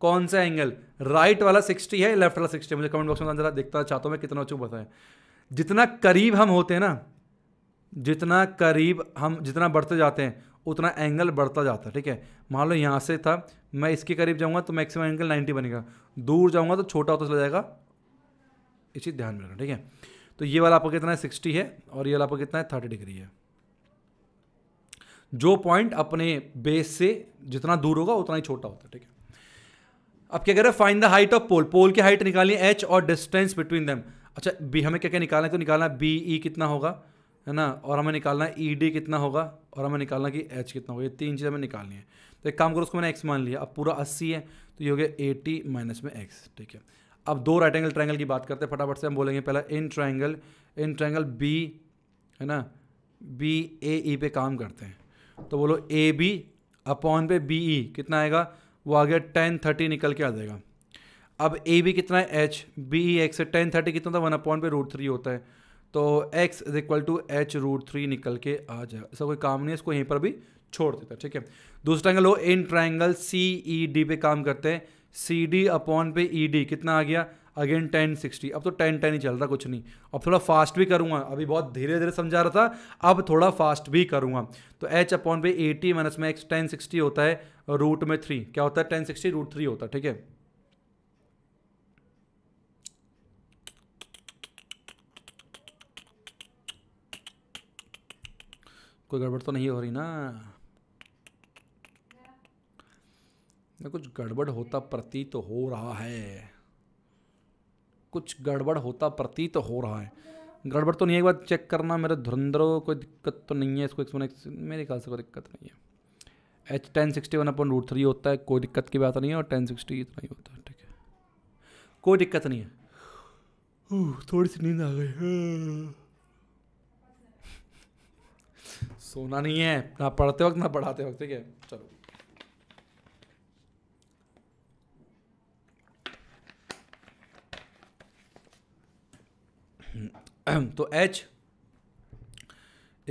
कौन सा एंगल राइट वाला सिक्सटी है लेफ्ट वाला सिक्सटी मुझे कमेंट बॉक्स में जरा देखता चाहता हूँ मैं कितना अच्छा बताएं जितना करीब हम होते हैं ना जितना करीब हम जितना बढ़ते जाते हैं उतना एंगल बढ़ता जाता है ठीक है मान लो यहाँ से था मैं इसके करीब जाऊँगा तो मैक्सिमम एंगल 90 बनेगा दूर जाऊँगा तो छोटा होता चला जाएगा इसी ध्यान में रखना ठीक है तो ये वाला आपका कितना है सिक्सटी है और ये वाला आपका कितना है थर्टी डिग्री है जो पॉइंट अपने बेस से जितना दूर होगा उतना ही छोटा होता है ठीक है अब क्या कह रहे हैं find the height of pole pole की हाइट निकालिए एच और डिस्टेंस बिटवीन दम अच्छा बी हमें क्या क्या निकालना है तो निकालना है बी ई कितना होगा है ना और हमें निकालना है ई e, डी कितना होगा और हमें निकालना कि एच कितना होगा ये तीन चीज़ें हमें निकालनी है तो एक काम करो उसको मैंने एक्स मान लिया अब पूरा अस्सी है तो ये हो गया एटी माइनस में एक्स ठीक है अब दो राइट एंगल ट्राइंगल की बात करते हैं फटाफट से हम बोलेंगे पहला in triangle in triangle B है ना बी ए ई पे काम करते हैं तो बोलो ए बी अपॉन पे बी ई e, कितना आएगा वो आ गया टेन थर्टी निकल के आ जाएगा अब ए बी कितना है H B E X tan thirty कितना था वन अपॉन पे रूट थ्री होता है तो X is equal to H root three निकल के आ जाएगा ऐसा कोई काम नहीं है इसको यहीं पर भी छोड़ देता है ठीक है दूसरा एंगल हो in triangle C E D पे काम करते हैं सी डी अपॉन पे ई e, डी कितना आ गया अगेन टेन सिक्सटी अब तो टेन टेन ही चल रहा कुछ नहीं अब थोड़ा फास्ट भी करूँगा अभी बहुत धीरे धीरे समझा रहा था अब थोड़ा फास्ट भी करूँगा तो एच अपॉन पे एटी माइनस में एक्स टेन सिक्सटी होता है रूट में थ्री क्या होता है टेन सिक्सटी रूट थ्री होता है ठीक है कोई गड़बड़ तो नहीं हो रही ना ना कुछ गड़बड़ होता प्रतीत तो हो रहा है कुछ गड़बड़ होता प्रतीत तो हो रहा है गड़बड़ तो नहीं है एक बार चेक करना मेरे धुरंधरों कोई दिक्कत तो नहीं है इसको एक्सपोनेक्स मेरे ख्याल से कोई दिक्कत नहीं है h tan sixty one upon root three होता है कोई दिक्कत की बात नहीं है और टेन सिक्सटी इतना ही होता है ठीक है कोई दिक्कत नहीं है थोड़ी सी नींद आ गई सोना नहीं है ना पढ़ते वक्त ना पढ़ाते वक्त ठीक है चलो तो एच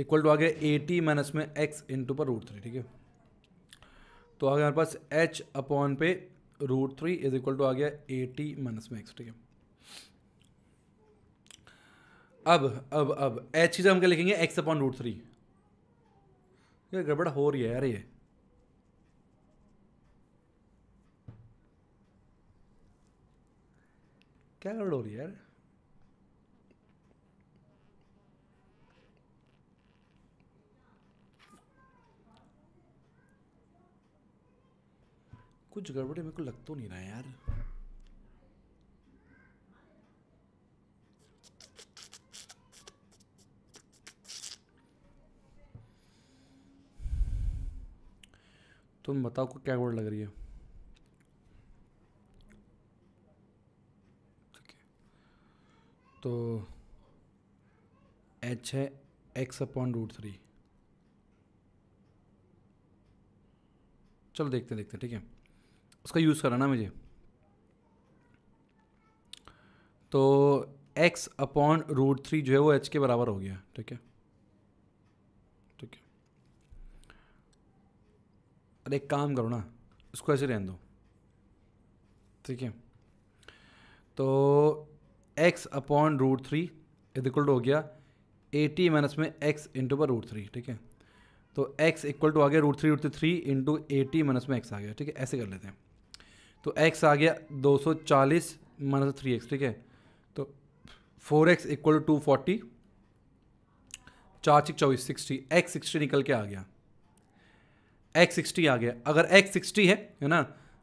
इक्वल टू आ गया एटी माइनस में एक्स इंटू पर रूट थ्री ठीक है तो आ गया हमारे पास एच अपॉन पे root three is equal to आ गया एटी माइनस में एक्स ठीक है अब अब अब एच की जगह हम क्या लिखेंगे एक्स अपॉन रूट थ्री ये गड़बड़ हो रही है यार ये क्या गड़बड़ हो रही है यार कुछ गड़बड़ी मेरे को लग तो नहीं रहा है यार तुम बताओ को क्या वर्ड लग रही है तो एच है एक्स अपॉन रूट थ्री चलो देखते देखते ठीक है उसका यूज़ कराना मुझे तो एक्स अपॉन रूट थ्री जो है वो एच के बराबर हो गया ठीक है अरे एक काम करो ना उसको ऐसे रहने दो ठीक है तो x upon root three is equal to हो गया एटी माइनस में एक्स इंटू पर रूट थ्री ठीक है तो एक्स इक्वल टू आ गया root three root three into eighty minus में एक्स आ गया ठीक है ऐसे कर लेते हैं तो एक्स आ गया दो सौ चालीस माइनस थ्री एक्स ठीक है तो four x equal to two forty चार चिक चौबीस सिक्सटी एक्स सिक्सटी निकल के आ गया एक्स सिक्सटी आ गया अगर एक्स सिक्सटी है है ना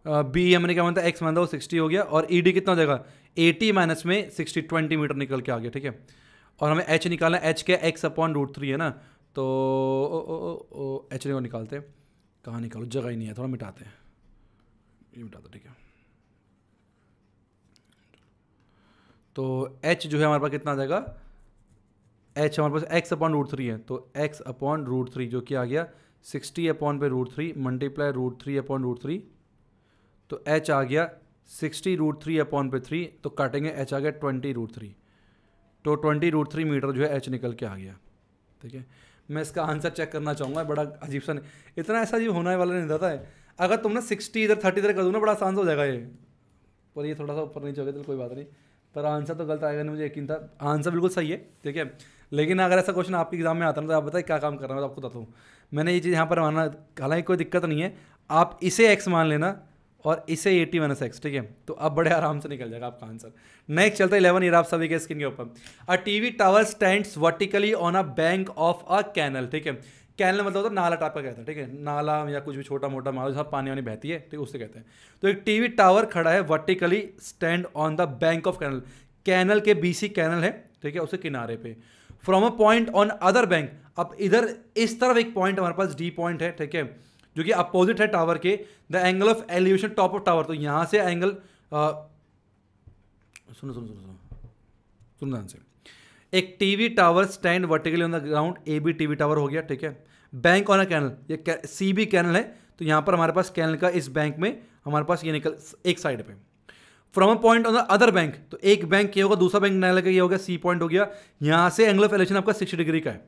बी uh, हमने क्या मानता है एक्स मानता वो सिक्सटी हो गया और ई e डी कितना हो जाएगा एटी माइनस में सिक्सटी ट्वेंटी मीटर निकल के आ गया ठीक है और हमें एच निकालना है एच क्या एक्स अपॉन रूट थ्री है ना तो एच को निकालते हैं कहाँ निकालो जगह ही नहीं है थोड़ा मिटाते हैं ये मिटाते ठीक है तो एच जो है हमारे पास कितना आ जाएगा एच हमारे पास एक्स अपॉन रूट थ्री है तो एक्स अपॉन रूट थ्री जो कि आ गया सिक्सटी अपॉन पे root three multiply root three upon root three तो एच आ गया सिक्सटी रूट थ्री अपॉन पे थ्री तो काटेंगे एच आ गया ट्वेंटी रूट थ्री तो ट्वेंटी रूट थ्री मीटर जो है एच निकल के आ गया ठीक है मैं इसका आंसर चेक करना चाहूँगा बड़ा अजीब सा नहीं इतना ऐसा अजीब होने वाला नहीं रहता है अगर तुमने सिक्सटी इधर थर्टी इधर कर दूँ ना बड़ा आसान हो जाएगा ये पर ये थोड़ा सा ऊपर नहीं चलेगा तो कोई बात नहीं पर आंसर तो गलत आएगा नहीं मुझे यकीन था आंसर बिल्कुल सही है ठीक है लेकिन अगर ऐसा क्वेश्चन आपके एग्जाम में आता ना तो आप बताए क्या काम रहे है तो आपको बताता हूँ मैंने ये चीज़ यहाँ पर माना हालांकि कोई दिक्कत नहीं है आप इसे एक्स मान लेना और इसे एटी माइनस एक्स ठीक है तो अब बड़े आराम से निकल जाएगा आपका आंसर नेक्स्ट चलता है इलेवन आप सभी के स्क्रीन के ऊपर a TV tower stand vertically on a bank of a canal ठीक है कैनल मतलब होता है नाला टाइप का कहता है ठीक है नाला या कुछ भी छोटा मोटा मारो जहाँ पानी वानी बहती है ठीक उससे कहते हैं तो एक टीवी टावर खड़ा है vertically stand on the bank of canal canal के बीसी कैनल है ठीक है उसके किनारे पे from a point on other bank अब इधर इस तरफ एक पॉइंट हमारे पास डी पॉइंट है ठीक है जो कि अपोजिट है टावर के the angle of elevation top of tower तो यहां से एंगल सुनो सुनो सुनो सुनो सुनो ध्यान से एक TV tower stand vertically on the ground A B TV tower हो गया ठीक है बैंक ऑन अ कैनल ये सी बी कैनल है तो यहां पर हमारे पास कैनल का इस बैंक में हमारे पास ये निकल एक साइड पे from a point on the other bank तो एक बैंक ये होगा दूसरा बैंक ना लगा ये होगा सी पॉइंट हो गया यहां से एंगल ऑफ एलेक्शन आपका सिक्सटी डिग्री का है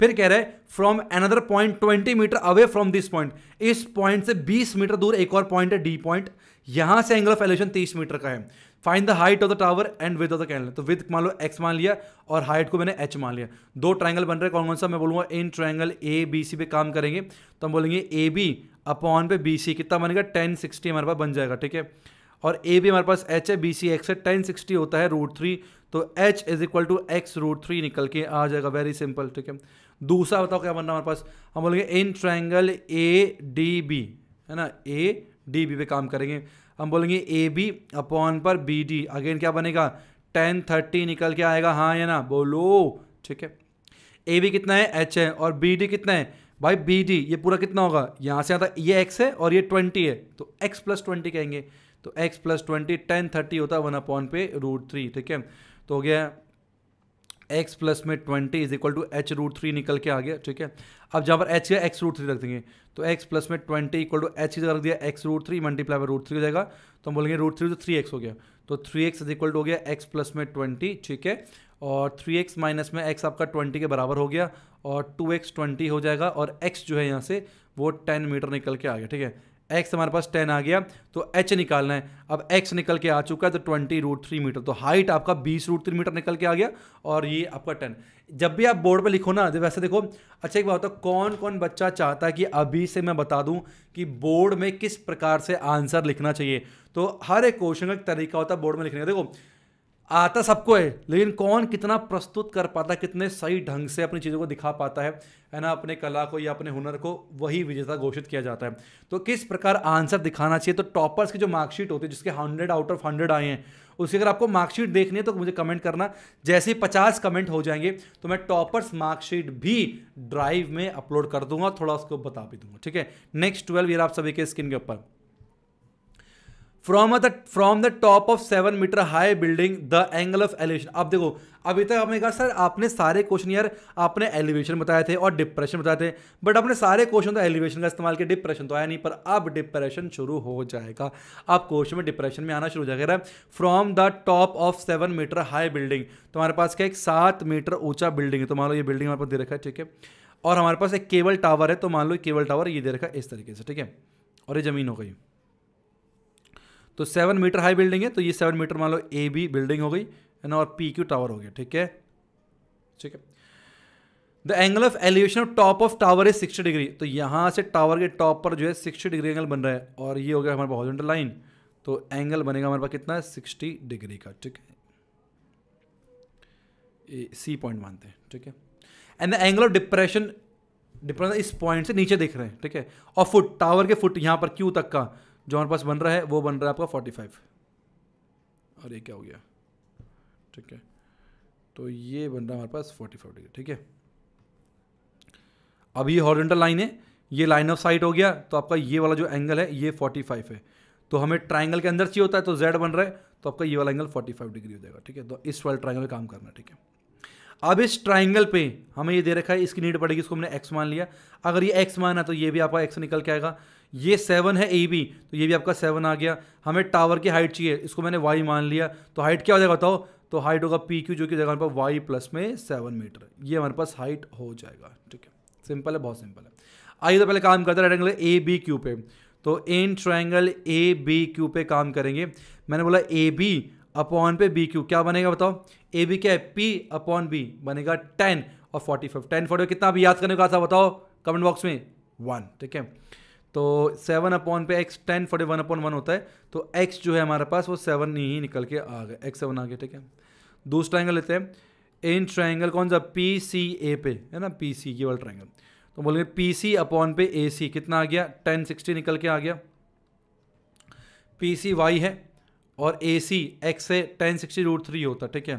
फिर कह रहे हैं from another point twenty metre away from this point इस पॉइंट से बीस मीटर दूर एक और पॉइंट है डी पॉइंट यहां से एंगल ऑफ एलिवेशन तीस मीटर का है find the height of the tower and width of the canal तो विद मान लो एक्स मान लिया और हाइट को मैंने एच मान लिया दो ट्राइंगल बन रहे कौन कौन सा मैं बोलूंगा इन ट्राइंगल ए बी सी पे काम करेंगे तो हम बोलेंगे ए बी अपॉन पे बी सी कितना बनेगा टेन सिक्सटी हमारे पास बन जाएगा ठीक है और ए भी हमारे पास एच है बी सी एक्स है टेन सिक्सटी होता है रूट थ्री तो h is equal to x root three निकल के आ जाएगा वेरी सिंपल ठीक है दूसरा बताओ क्या बन रहा है हमारे पास हम बोलेंगे in triangle A D B है ना ए डी बी पे काम करेंगे हम बोलेंगे ए बी अपॉन पर बी डी अगेन क्या बनेगा टेन थर्टी निकल के आएगा हाँ या ना बोलो ठीक है ए बी कितना है एच है और बी डी कितना है भाई बी डी ये पूरा कितना होगा यहाँ से आता ये एक्स है और ये ट्वेंटी है तो एक्स प्लस ट्वेंटी कहेंगे तो x plus twenty tan thirty होता है वन अपॉन पे रूट थ्री ठीक है तो हो गया एक्स प्लस में twenty is equal to H root three निकल के आ गया ठीक है अब जहाँ पर एच या एक्स रूट थ्री रख देंगे तो एक्स प्लस में ट्वेंटी इक्वल टू एच रख दिया x root three multiply by root three हो जाएगा तो हम बोलेंगे रूट थ्री तो थ्री एक्स हो गया तो three x is equal to हो गया एक्स प्लस में ट्वेंटी ठीक है और थ्री एक्स माइनस में एक्स आपका ट्वेंटी के बराबर हो गया और टू एक्स ट्वेंटी हो जाएगा और एक्स जो है यहाँ से वो टेन मीटर निकल के आ गया ठीक है एक्स हमारे पास टेन आ गया तो एच निकालना है अब एक्स निकल के आ चुका है तो ट्वेंटी रूट थ्री मीटर तो हाइट आपका बीस रूट थ्री मीटर निकल के आ गया और ये आपका टेन जब भी आप बोर्ड पे लिखो ना जब तो वैसे देखो अच्छा एक बात होता है कौन कौन बच्चा चाहता है कि अभी से मैं बता दूं कि बोर्ड में किस प्रकार से आंसर लिखना चाहिए तो हर एक क्वेश्चन का एक तरीका होता है बोर्ड में लिखने का देखो आता सबको है लेकिन कौन कितना प्रस्तुत कर पाता है कितने सही ढंग से अपनी चीज़ों को दिखा पाता है है ना अपने कला को या अपने हुनर को वही विजेता घोषित किया जाता है तो किस प्रकार आंसर दिखाना चाहिए तो टॉपर्स की जो मार्कशीट होती है जिसके हंड्रेड आउट ऑफ हंड्रेड आए हैं उसकी अगर आपको मार्कशीट देखनी है तो मुझे कमेंट करना जैसे ही पचास कमेंट हो जाएंगे तो मैं टॉपर्स मार्कशीट भी ड्राइव में अपलोड कर दूंगा थोड़ा उसको बता भी दूंगा ठीक है नेक्स्ट ट्वेल्व ईयर आप सभी के स्किन के ऊपर from the from the top of seven metre high building the angle of elevation अब देखो अभी तक आपने कहा सर आपने सारे क्वेश्चन यार आपने एलिवेशन बताए थे और डिप्रेशन बताए थे बट आपने सारे क्वेश्चन तो एलिवेशन का इस्तेमाल किया डिप्रेशन तो आया नहीं पर अब डिप्रेशन शुरू हो जाएगा अब क्वेश्चन में डिप्रेशन में आना शुरू हो जाएगा from the top of seven metre high building तो हमारे पास क्या एक सात मीटर ऊंचा बिल्डिंग है तो मान लो ये बिल्डिंग हमारे पास दे रखा है ठीक है और हमारे पास एक केबल टावर है तो मान लो केबल टावर ये दे रखा है इस तरीके से ठीक है और ये ज़मीन हो गई तो सेवन मीटर हाई बिल्डिंग है तो ये सेवन मीटर मान लो ए बी बिल्डिंग हो गई है ना और पी क्यू टावर हो गया ठीक है ठीक है the angle of elevation of top of tower is sixty degree तो यहाँ से टावर के टॉप पर जो है सिक्सटी डिग्री एंगल बन रहा है और ये हो गया हमारे पास हॉरिजॉन्टल लाइन तो एंगल बनेगा हमारे पास कितना सिक्सटी डिग्री का ठीक है सी पॉइंट मानते हैं ठीक है and the angle of depression depression इस पॉइंट से नीचे देख रहे हैं ठीक है और फुट टावर के फुट यहाँ पर क्यू तक का जो हमारे पास बन रहा है वो बन रहा है आपका फोर्टी फाइव और ये क्या हो गया ठीक है तो ये बन रहा है हमारे पास फोर्टी फाइव डिग्री ठीक है अब ये हॉरिजेंटल लाइन है ये लाइन ऑफ साइट हो गया तो आपका ये वाला जो एंगल है ये फोर्टी फाइव है तो हमें ट्राइंगल के अंदर चाहिए होता है तो जेड बन रहा है तो आपका ये वाला एंगल फोर्टी फाइव डिग्री हो जाएगा ठीक है तो इस वाले ट्राइंगल में काम करना ठीक है अब इस ट्राइंगल पे हमें ये दे रखा है इसकी नीड पड़ेगी इसको हमने एक्स मान लिया अगर ये एक्स माना तो ये भी आपका एक्स निकल के आएगा ये सेवन है ए बी तो ये भी आपका सेवन आ गया हमें टावर की हाइट चाहिए इसको मैंने वाई मान लिया तो हाइट क्या हो जाएगा बताओ तो हाइट होगा पी क्यू जो कि जगह पर वाई प्लस में सेवन मीटर ये हमारे पास हाइट हो जाएगा ठीक है सिंपल है बहुत सिंपल है आइए तो पहले काम करते है रेक्टेंगल ए बी क्यू पे तो in triangle A B Q पे काम करेंगे मैंने बोला ए बी अपॉन पे बी क्यू क्या बनेगा बताओ ए बी क्या है पी अपॉन बी बनेगा टेन और फोर्टी फाइव टेन फोर्टी कितना भी याद करने का था बताओ कमेंट बॉक्स में वन ठीक है तो सेवन अपॉन पे x tan forty one upon one होता है तो एक्स जो है हमारे पास वो सेवन ही निकल के आ गया एक्स सेवन आ गया ठीक है दूसरा एंगल लेते हैं इन ट्राइंगल कौन सा पी सी ए पे है ना पी सी ये वाला ट्राइंगल तो बोलेंगे पी सी अपॉन पे ए सी कितना आ गया टेन सिक्सटी निकल के आ गया पी सी वाई है और ए सी एक्स है टेन सिक्सटी रूट थ्री होता ठीक है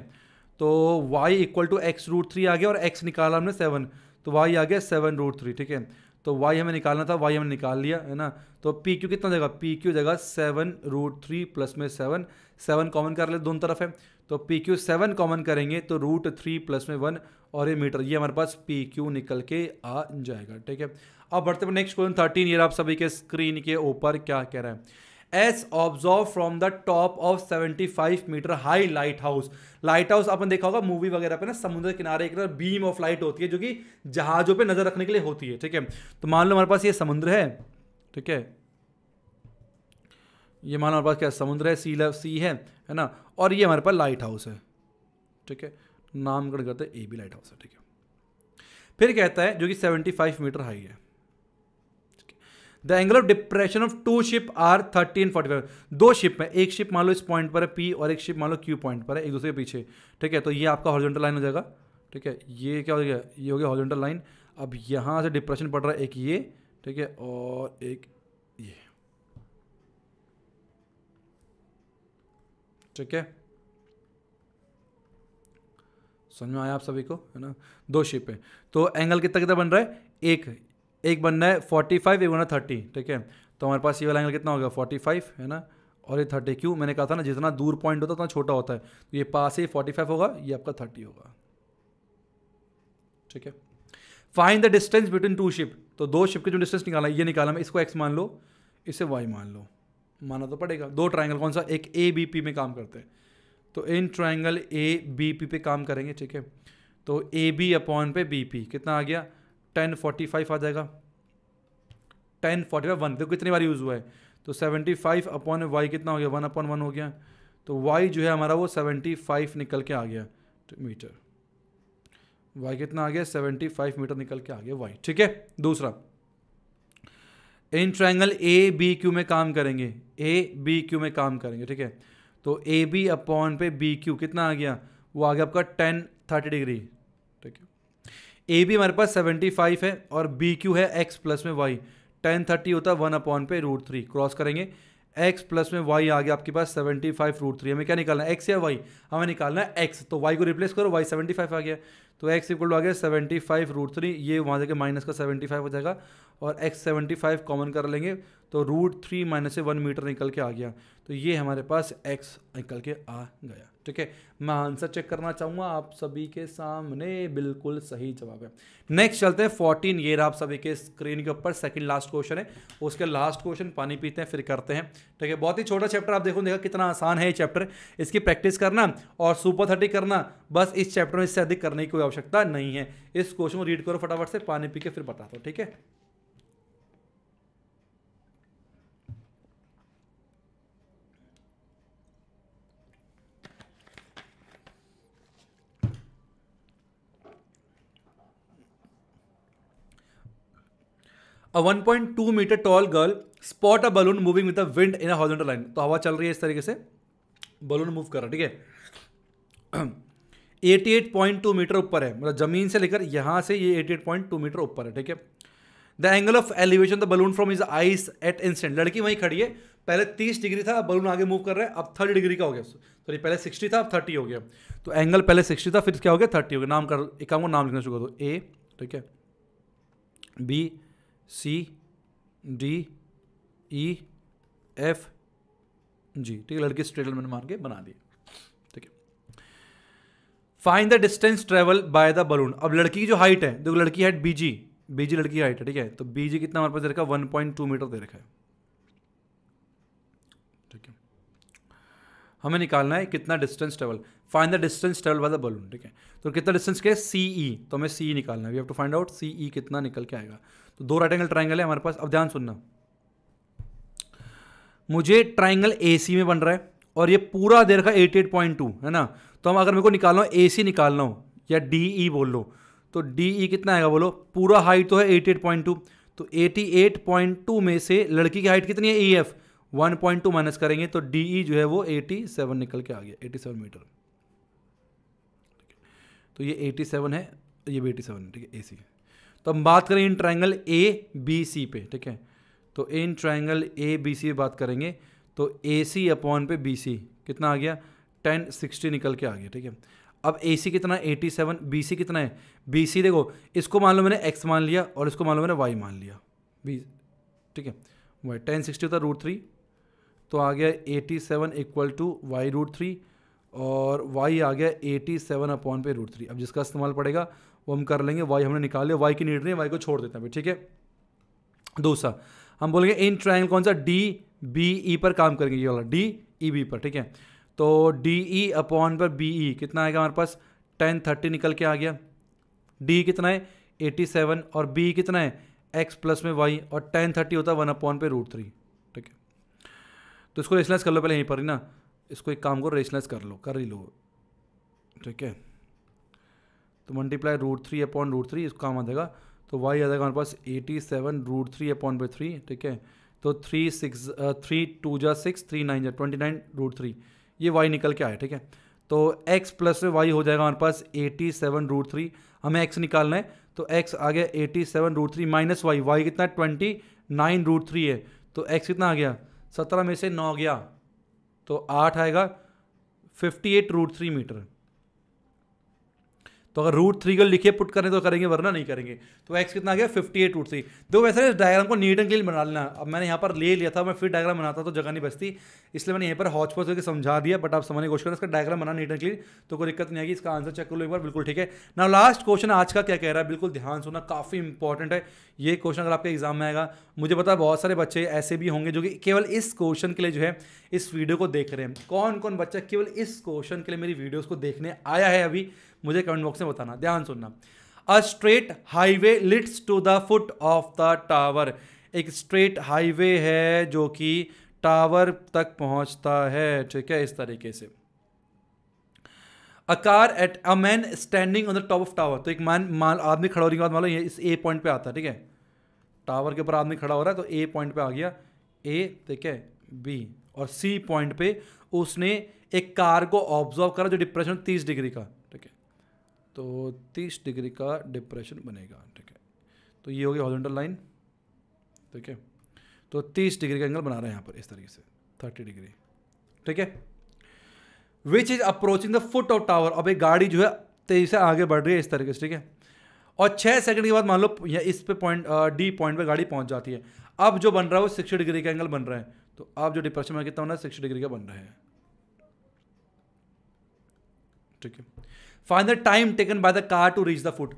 तो y equal to x root three आ गया और एक्स निकाला हमने सेवन तो वाई आ गया सेवन रूट थ्री ठीक है तो वाई हमें निकालना था वाई हमने निकाल लिया है ना तो पी क्यू कितना जगह पी क्यू जगह सेवन रूट थ्री प्लस में सेवन सेवन कॉमन कर ले दोनों तरफ है तो पी क्यू सेवन कॉमन करेंगे तो रूट थ्री प्लस में वन और ये मीटर ये हमारे पास पी क्यू निकल के आ जाएगा ठीक है अब बढ़ते हुए नेक्स्ट क्वेश्चन थर्टीन ईयर आप सभी के स्क्रीन के ऊपर क्या कह रहे हैं as observed from the top of 75 metre high lighthouse lighthouse अपन देखा होगा मूवी वगैरह पे ना समुद्र किनारे एक ना बीम ऑफ लाइट होती है जो कि जहाज़ों पे नज़र रखने के लिए होती है ठीक है तो मान लो हमारे पास ये समुद्र है ठीक है ये मान लो हमारे पास क्या समुद्र है सी लव सी है है ना और ये हमारे पास लाइट हाउस है ठीक है नामगढ़ करते ए बी लाइट हाउस है ठीक है फिर कहता है जो कि 75 मीटर हाई है the angle of depression of two ship are thirty and forty five दो शिप है एक शिप मान लो इस पॉइंट पर है पी और एक शिप मान लो क्यू पॉइंट पर है एक दूसरे के पीछे ठीक है तो ये आपका हॉर्जेंटल लाइन हो जाएगा ठीक है ये क्या हो गया ये हो गया हॉर्जेंटल लाइन अब यहाँ से डिप्रेशन पड़ रहा है एक ये ठीक है और एक ये ठीक है समझ में आया आप सभी को है ना दो शिप है तो एंगल कितना कितना बन रहा है एक एक बनना है फोर्टी फाइव एक बनना थर्टी ठीक है तो हमारे पास ये वाला एंगल कितना होगा फोर्टी फाइव है ना और ये थर्टी क्यों मैंने कहा था ना जितना दूर पॉइंट होता है उतना छोटा होता है तो ये पास ही फोर्टी फाइव होगा ये आपका थर्टी होगा ठीक है find the distance between two ship तो दो शिप के जो डिस्टेंस निकाला ये निकाला मैं इसको एक्स मान लो इसे वाई मान लो माना तो पड़ेगा दो ट्राइंगल कौन सा एक ए बी पी में काम करते हैं तो in triangle A B P पे काम करेंगे ठीक है तो ए बी अपॉन पे बी पी कितना आ गया टेन फोर्टी फाइव आ जाएगा टेन फोर्टी फाइव वन देखो कितनी बार यूज़ हुआ है तो सेवेंटी फाइव अपॉन वाई कितना हो गया वन अपॉन वन हो गया तो वाई जो है हमारा वो सेवेंटी फाइव निकल के आ गया मीटर वाई कितना आ गया सेवेंटी फाइव मीटर निकल के आ गया वाई ठीक है दूसरा in triangle A B Q में काम करेंगे ए बी क्यू में काम करेंगे ठीक है तो ए बी अपॉन पे बी क्यू कितना आ गया वो आ गया आपका tan thirty degree A B हमारे पास सेवेंटी फाइव है और बी क्यू है एक्स प्लस में वाई टेन थर्टी होता है वन अपॉन पे रूट थ्री क्रॉस करेंगे एक्स प्लस में वाई आ गया आपके पास सेवेंटी फाइव रूट थ्री हमें क्या निकालना है एक्स या वाई हमें निकालना है एक्स तो वाई को रिप्लेस करो वाई सेवेंटी फाइव आ गया तो एक्स इक्वल आ गया सेवेंटी फाइव रूट थ्री ये वहाँ जाके माइनस का सेवेंटी फाइव हो जाएगा और एक्स सेवेंटी फाइव कॉमन कर लेंगे तो रूट थ्री माइनस से वन मीटर निकल के आ गया तो ये हमारे पास एक्स निकल के आ गया ठीक है मैं आंसर चेक करना चाहूँगा आप सभी के सामने बिल्कुल सही जवाब है नेक्स्ट चलते हैं फोर्टीन ये आप सभी के स्क्रीन के ऊपर सेकंड लास्ट क्वेश्चन है उसके लास्ट क्वेश्चन पानी पीते हैं फिर करते हैं ठीक है बहुत ही छोटा चैप्टर आप देखो देखा कितना आसान है ये चैप्टर इसकी प्रैक्टिस करना और सुपर थर्टी करना बस इस चैप्टर में इससे अधिक करने की कोई आवश्यकता नहीं है इस क्वेश्चन को रीड करो फटाफट से पानी पी के फिर बता दो ठीक है a 1.2 metre tall girl spot a balloon moving with a wind in a horizontal line तो हवा चल रही है इस तरीके से बलून मूव कर रहा है ठीक है 88.2 मीटर ऊपर है मतलब जमीन से लेकर यहाँ से ये 88.2 मीटर ऊपर है ठीक है the angle of elevation the balloon from his eyes at instant लड़की वहीं खड़ी है पहले 30 डिग्री था बलून आगे मूव कर रहा है अब 30 डिग्री का हो गया सॉरी पहले 60 था अब 30 हो गया तो एंगल पहले 60 था फिर क्या हो गया 30 हो गया नाम कर एक काम को नाम लिखना शुरू कर दो ए ठीक है B C D E F G ठीक है लड़के स्ट्रेट मैंने मार के बना दिए ठीक है find the distance travel by the balloon अब लड़की की जो हाइट है देखो लड़की height B G B G लड़की हाइट है ठीक है तो बी जी कितना हमारे पास दे रखा है वन पॉइंट टू मीटर दे रखा है ठीक है हमें निकालना है कितना distance travel find the distance travel by the balloon ठीक है तो कितना डिस्टेंस क्या है सी ई तो हमें सी ई e निकालना है we have to find out C E कितना निकल के आएगा तो दो राइट एंगल ट्राइंगल है हमारे पास अब ध्यान सुनना मुझे ट्राइंगल ए में बन रहा है और ये पूरा देर का एटी एट पॉइंट टू है ना तो हम अगर मेरे को निकालना हो ए सी निकालना हो या डी ई e बोल लो तो डी ई e कितना आएगा बोलो पूरा हाइट तो है एटी एट पॉइंट टू तो एटी एट पॉइंट टू में से लड़की की हाइट कितनी है E F one point two minus करेंगे तो डी ई e जो है वो एटी सेवन निकल के आ गया एटी सेवन मीटर तो ये एटी सेवन है ये भी एटी सेवन है ठीक है ए सी तो हम बात करें इन ट्राइंगल ए बी सी पे ठीक है तो इन ट्राइंगल ए बी सी बात करेंगे तो ए सी अपॉन पे बी सी कितना आ गया टेन सिक्सटी निकल के आ गया ठीक है अब ए सी कितना एटी सेवन बी सी कितना है बी सी देखो इसको मान लो मैंने एक्स मान लिया और इसको मान लो मैंने वाई मान लिया बी ठीक है वाई टेन सिक्सटी होता रूट थ्री तो आ गया eighty seven equal to y root three और वाई आ गया एटी सेवन अपॉन पे रूट थ्री अब जिसका इस्तेमाल पड़ेगा वो हम कर लेंगे वाई हमने निकाल लिया वाई की नीड नहीं वाई को छोड़ देते हैं ठीक है दूसरा हम बोलेंगे इन ट्राइंगल कौन सा डी बी ई पर काम करेंगे ये वाला डी ई बी पर ठीक है तो डी ई अपॉन पर बी ई e, कितना आएगा हमारे पास टेन थर्टी निकल के आ गया डी कितना है एटी सेवन और बी कितना है एक्स प्लस में वाई और टेन थर्टी होता है वन अपॉन पे रूट थ्री ठीक है तो इसको रेशनलाइज कर लो पहले यहीं पर ही ना इसको एक काम को रेशनलाइज कर लो कर ही लो ठीक है तो multiply root three upon root three इसको काम आ जाएगा तो वाई आ जाएगा हमारे पास eighty seven root three upon by three ठीक है तो थ्री सिक्स थ्री टू जा सिक्स थ्री नाइन जा ट्वेंटी नाइन रूट थ्री ये वाई निकल के आया ठीक है तो एक्स प्लस वाई हो जाएगा हमारे पास एटी सेवन रूट थ्री हमें एक्स निकालना है तो एक्स आ गया eighty seven root three minus y y कितना ट्वेंटी नाइन रूट थ्री है तो एक्स कितना आ गया सत्रह में से नौ गया तो आठ आएगा fifty eight root three metre तो अगर रूट थ्री को लिखे पुट करें तो करेंगे वरना नहीं करेंगे तो एक्स कितना आ गया फिफ्टी एट रूट थ्री तो वैसे इस डायग्राम को नीट एंड क्लीन बना लेना अब मैंने यहाँ पर ले लिया था मैं फिर डायग्राम बनाता तो जगह नहीं बचती इसलिए मैंने यहाँ पर हॉच पॉच करके समझा दिया बट आप समझने की कोशिश करें इसका डायग्राम बना नीट एंड क्लीन तो कोई दिक्कत नहीं आएगी इसका आंसर चेक कर लो एक बार बिल्कुल ठीक है ना लास्ट क्वेश्चन आज का क्या कह रहा है बिल्कुल ध्यान सुना काफ़ी इंपॉर्टेंट है ये क्वेश्चन अगर आपके एग्जाम में आएगा मुझे पता है बहुत सारे बच्चे ऐसे भी होंगे जो कि केवल इस क्वेश्चन के लिए जो है इस वीडियो को देख रहे हैं कौन कौन बच्चा केवल इस क्वेश्चन के लिए मेरी वीडियोस को देखने आया है अभी मुझे कमेंट बॉक्स में बताना ध्यान सुनना a straight highway leads to the foot of the tower एक स्ट्रेट हाईवे है जो कि टावर तक पहुंचता है ठीक है इस तरीके से a car at a man standing on the top of tower तो एक मैन माल आदमी खड़ा होने के बाद मान लो ये इस ए पॉइंट पे आता है ठीक है टावर के ऊपर आदमी खड़ा हो रहा है तो ए पॉइंट पे आ गया ए ठीक है बी और सी पॉइंट पे उसने एक कार को ऑब्जर्व करा जो डिप्रेशन तीस डिग्री का तो 30 डिग्री का डिप्रेशन बनेगा ठीक है तो ये होगी हॉजेंटल लाइन ठीक है तो 30 डिग्री का एंगल बना रहे हैं यहाँ पर इस तरीके से 30 डिग्री ठीक है which is approaching the foot of tower अब एक गाड़ी जो है तेजी से आगे बढ़ रही है इस तरीके से ठीक है और छः सेकंड के बाद मान लो या इस पे पॉइंट डी पॉइंट पे गाड़ी पहुंच जाती है अब जो बन रहा है वो सिक्सटी डिग्री का एंगल बन रहा है तो आप जो डिप्रेशन में कितना होना है सिक्सटी डिग्री का बन रहा है ठीक है fine the time taken by the car to reach the foot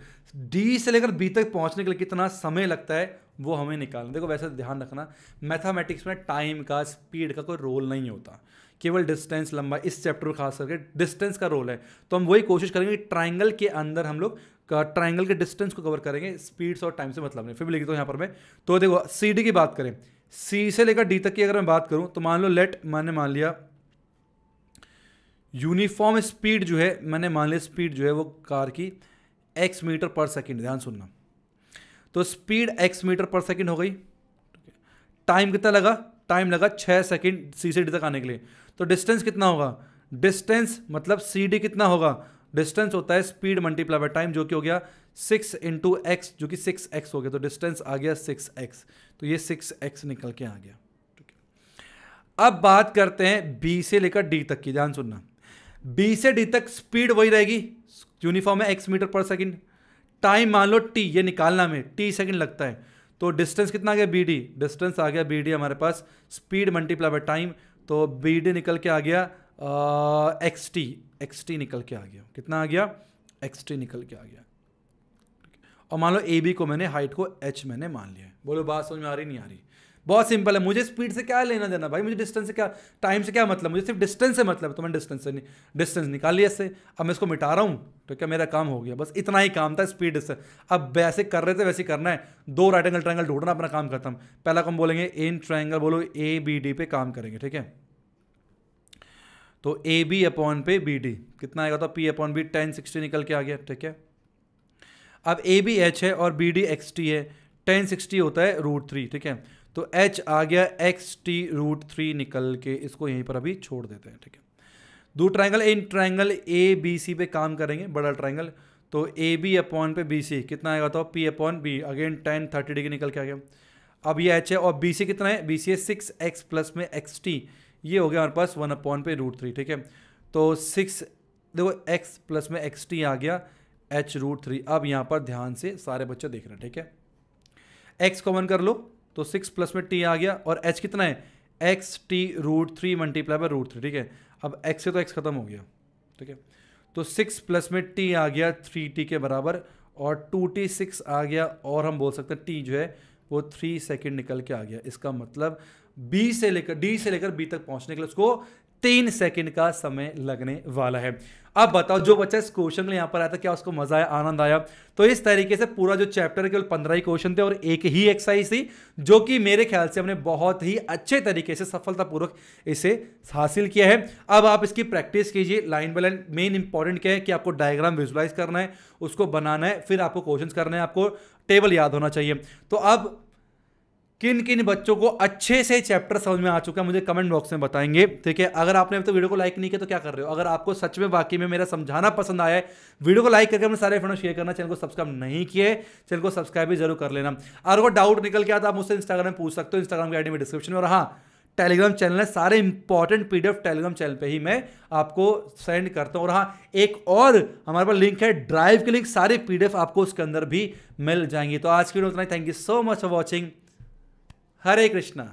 D से लेकर बी तक पहुंचने के लिए कितना समय लगता है वो हमें निकालना देखो वैसे ध्यान रखना मैथमेटिक्स में टाइम का स्पीड का कोई रोल नहीं होता केवल डिस्टेंस लंबा इस चैप्टर में खास करके डिस्टेंस का रोल है तो हम वही कोशिश करेंगे कि ट्राइंगल के अंदर हम लोग ट्राइंगल के डिस्टेंस को कवर करेंगे स्पीड्स और टाइम से मतलब नहीं फिर भी लिख दो यहाँ पर मैं तो देखो सी डी की बात करें सी से लेकर डी तक की अगर मैं बात करूँ तो मान लो लेट मैंने मान लिया यूनिफॉर्म स्पीड जो है मैंने मान लिया स्पीड जो है वो कार की एक्स मीटर पर सेकेंड ध्यान सुनना तो स्पीड एक्स मीटर पर सेकेंड हो गई टाइम कितना लगा टाइम लगा छः सेकेंड सी सी डी तक आने के लिए तो डिस्टेंस कितना होगा डिस्टेंस मतलब सी डी कितना होगा डिस्टेंस होता है स्पीड मल्टीप्लाई बाय टाइम जो कि हो गया सिक्स इंटू एक्स जो कि सिक्स एक्स हो गया तो डिस्टेंस आ गया सिक्स एक्स तो ये सिक्स एक्स निकल के आ गया ठीक है अब बात करते हैं बी से लेकर डी तक की ध्यान सुनना बी से डी तक स्पीड वही रहेगी यूनिफॉर्म है एक्स मीटर पर सेकेंड टाइम मान लो टी ये निकालना में टी सेकेंड लगता है तो डिस्टेंस कितना आ गया बी डी डिस्टेंस आ गया बी डी हमारे पास स्पीड मल्टीप्लाई बाय टाइम तो बी डी निकल के आ गया एक्स टी एक्स टी निकल के आ गया कितना आ गया एक्स टी निकल के आ गया और मान लो ए बी को मैंने हाइट को एच मैंने मान लिया बोलो बात समझ में आ रही नहीं आ रही बहुत सिंपल है मुझे स्पीड से क्या लेना देना भाई मुझे डिस्टेंस से क्या टाइम से क्या मतलब मुझे सिर्फ डिस्टेंस से मतलब तो मैंने डिस्टेंस से डिस्टेंस निकाल लिया इससे अब मैं इसको मिटा रहा हूँ तो क्या मेरा काम हो गया बस इतना ही काम था स्पीड से अब वैसे कर रहे थे वैसे करना है दो राइट एंगल ट्राइंगल ढूंढना अपना काम खत्म पहला हम बोलेंगे इन ट्राइंगल बोलो ए बी डी पे काम करेंगे ठीक है तो ए बी अपॉन पे बी डी कितना आएगा तो P upon B tan sixty निकल के आ गया ठीक है अब ए बी एच है और बी डी एक्स टी है टेन सिक्सटी होता है रूट थ्री ठीक है तो एच आ गया एक्स टी रूट थ्री निकल के इसको यहीं पर अभी छोड़ देते हैं ठीक है दो triangle in triangle A B C पे काम करेंगे बड़ा ट्राइंगल तो ए बी अपॉन पे बी सी कितना आएगा तो P upon B again tan thirty degree निकल के आ गया अब ये एच है और बी सी कितना है बी सी है सिक्स एक्स प्लस में एक्स टी ये हो गया हमारे पास वन अपॉन पे रूट थ्री ठीक है तो सिक्स देखो एक्स प्लस में एक्स टी आ गया एच रूट थ्री अब यहाँ पर ध्यान से सारे बच्चे देख रहे हैं ठीक है एक्स कॉमन कर लो तो सिक्स प्लस में टी आ गया और एच कितना है x T root three multiply by root three ठीक है अब एक्स से तो एक्स खत्म हो गया ठीक है तो सिक्स प्लस में टी आ गया थ्री टी के बराबर और टू टी सिक्स आ गया और हम बोल सकते हैं टी जो है वो थ्री सेकेंड निकल के आ गया इसका मतलब बी से लेकर डी से लेकर बी तक पहुंचने के लिए उसको तीन सेकेंड का समय लगने वाला है अब बताओ जो बच्चा इस क्वेश्चन में यहाँ पर आया था क्या उसको मजा आया आनंद आया तो इस तरीके से पूरा जो चैप्टर केवल पंद्रह ही क्वेश्चन थे और एक ही एक्सरसाइज थी जो कि मेरे ख्याल से हमने बहुत ही अच्छे तरीके से सफलतापूर्वक इसे हासिल किया है अब आप इसकी प्रैक्टिस कीजिए line by line main important क्या है कि आपको डायग्राम विजुलाइज करना है उसको बनाना है फिर आपको क्वेश्चन करना है आपको टेबल याद होना चाहिए तो अब किन किन बच्चों को अच्छे से चैप्टर समझ में आ चुका है मुझे कमेंट बॉक्स में बताएंगे ठीक है अगर आपने अभी तक तो वीडियो को लाइक नहीं किया तो क्या कर रहे हो अगर आपको सच में बाकी में मेरा समझाना पसंद आया है वीडियो को लाइक करके अपने सारे फ्रेंडों शेयर करना चैनल को सब्सक्राइब नहीं किए चैनल को सब्सक्राइब भी जरूर कर लेना अगर कोई डाउट निकल गया तो आप मुझसे इंस्टाग्राम में पूछ सकते हो इंस्टाग्राम की आईडी में डिस्क्रिप्शन में और हाँ टेलीग्राम चैनल है सारे इंपॉर्टेंट पीडीएफ टेलीग्राम चैनल पे ही मैं आपको सेंड करता हूँ और हाँ एक और हमारे पास लिंक है ड्राइव के लिंक सारे पीडीएफ आपको उसके अंदर भी मिल जाएंगे तो आज की वीडियो उतना thank you so much for watching Hare Krishna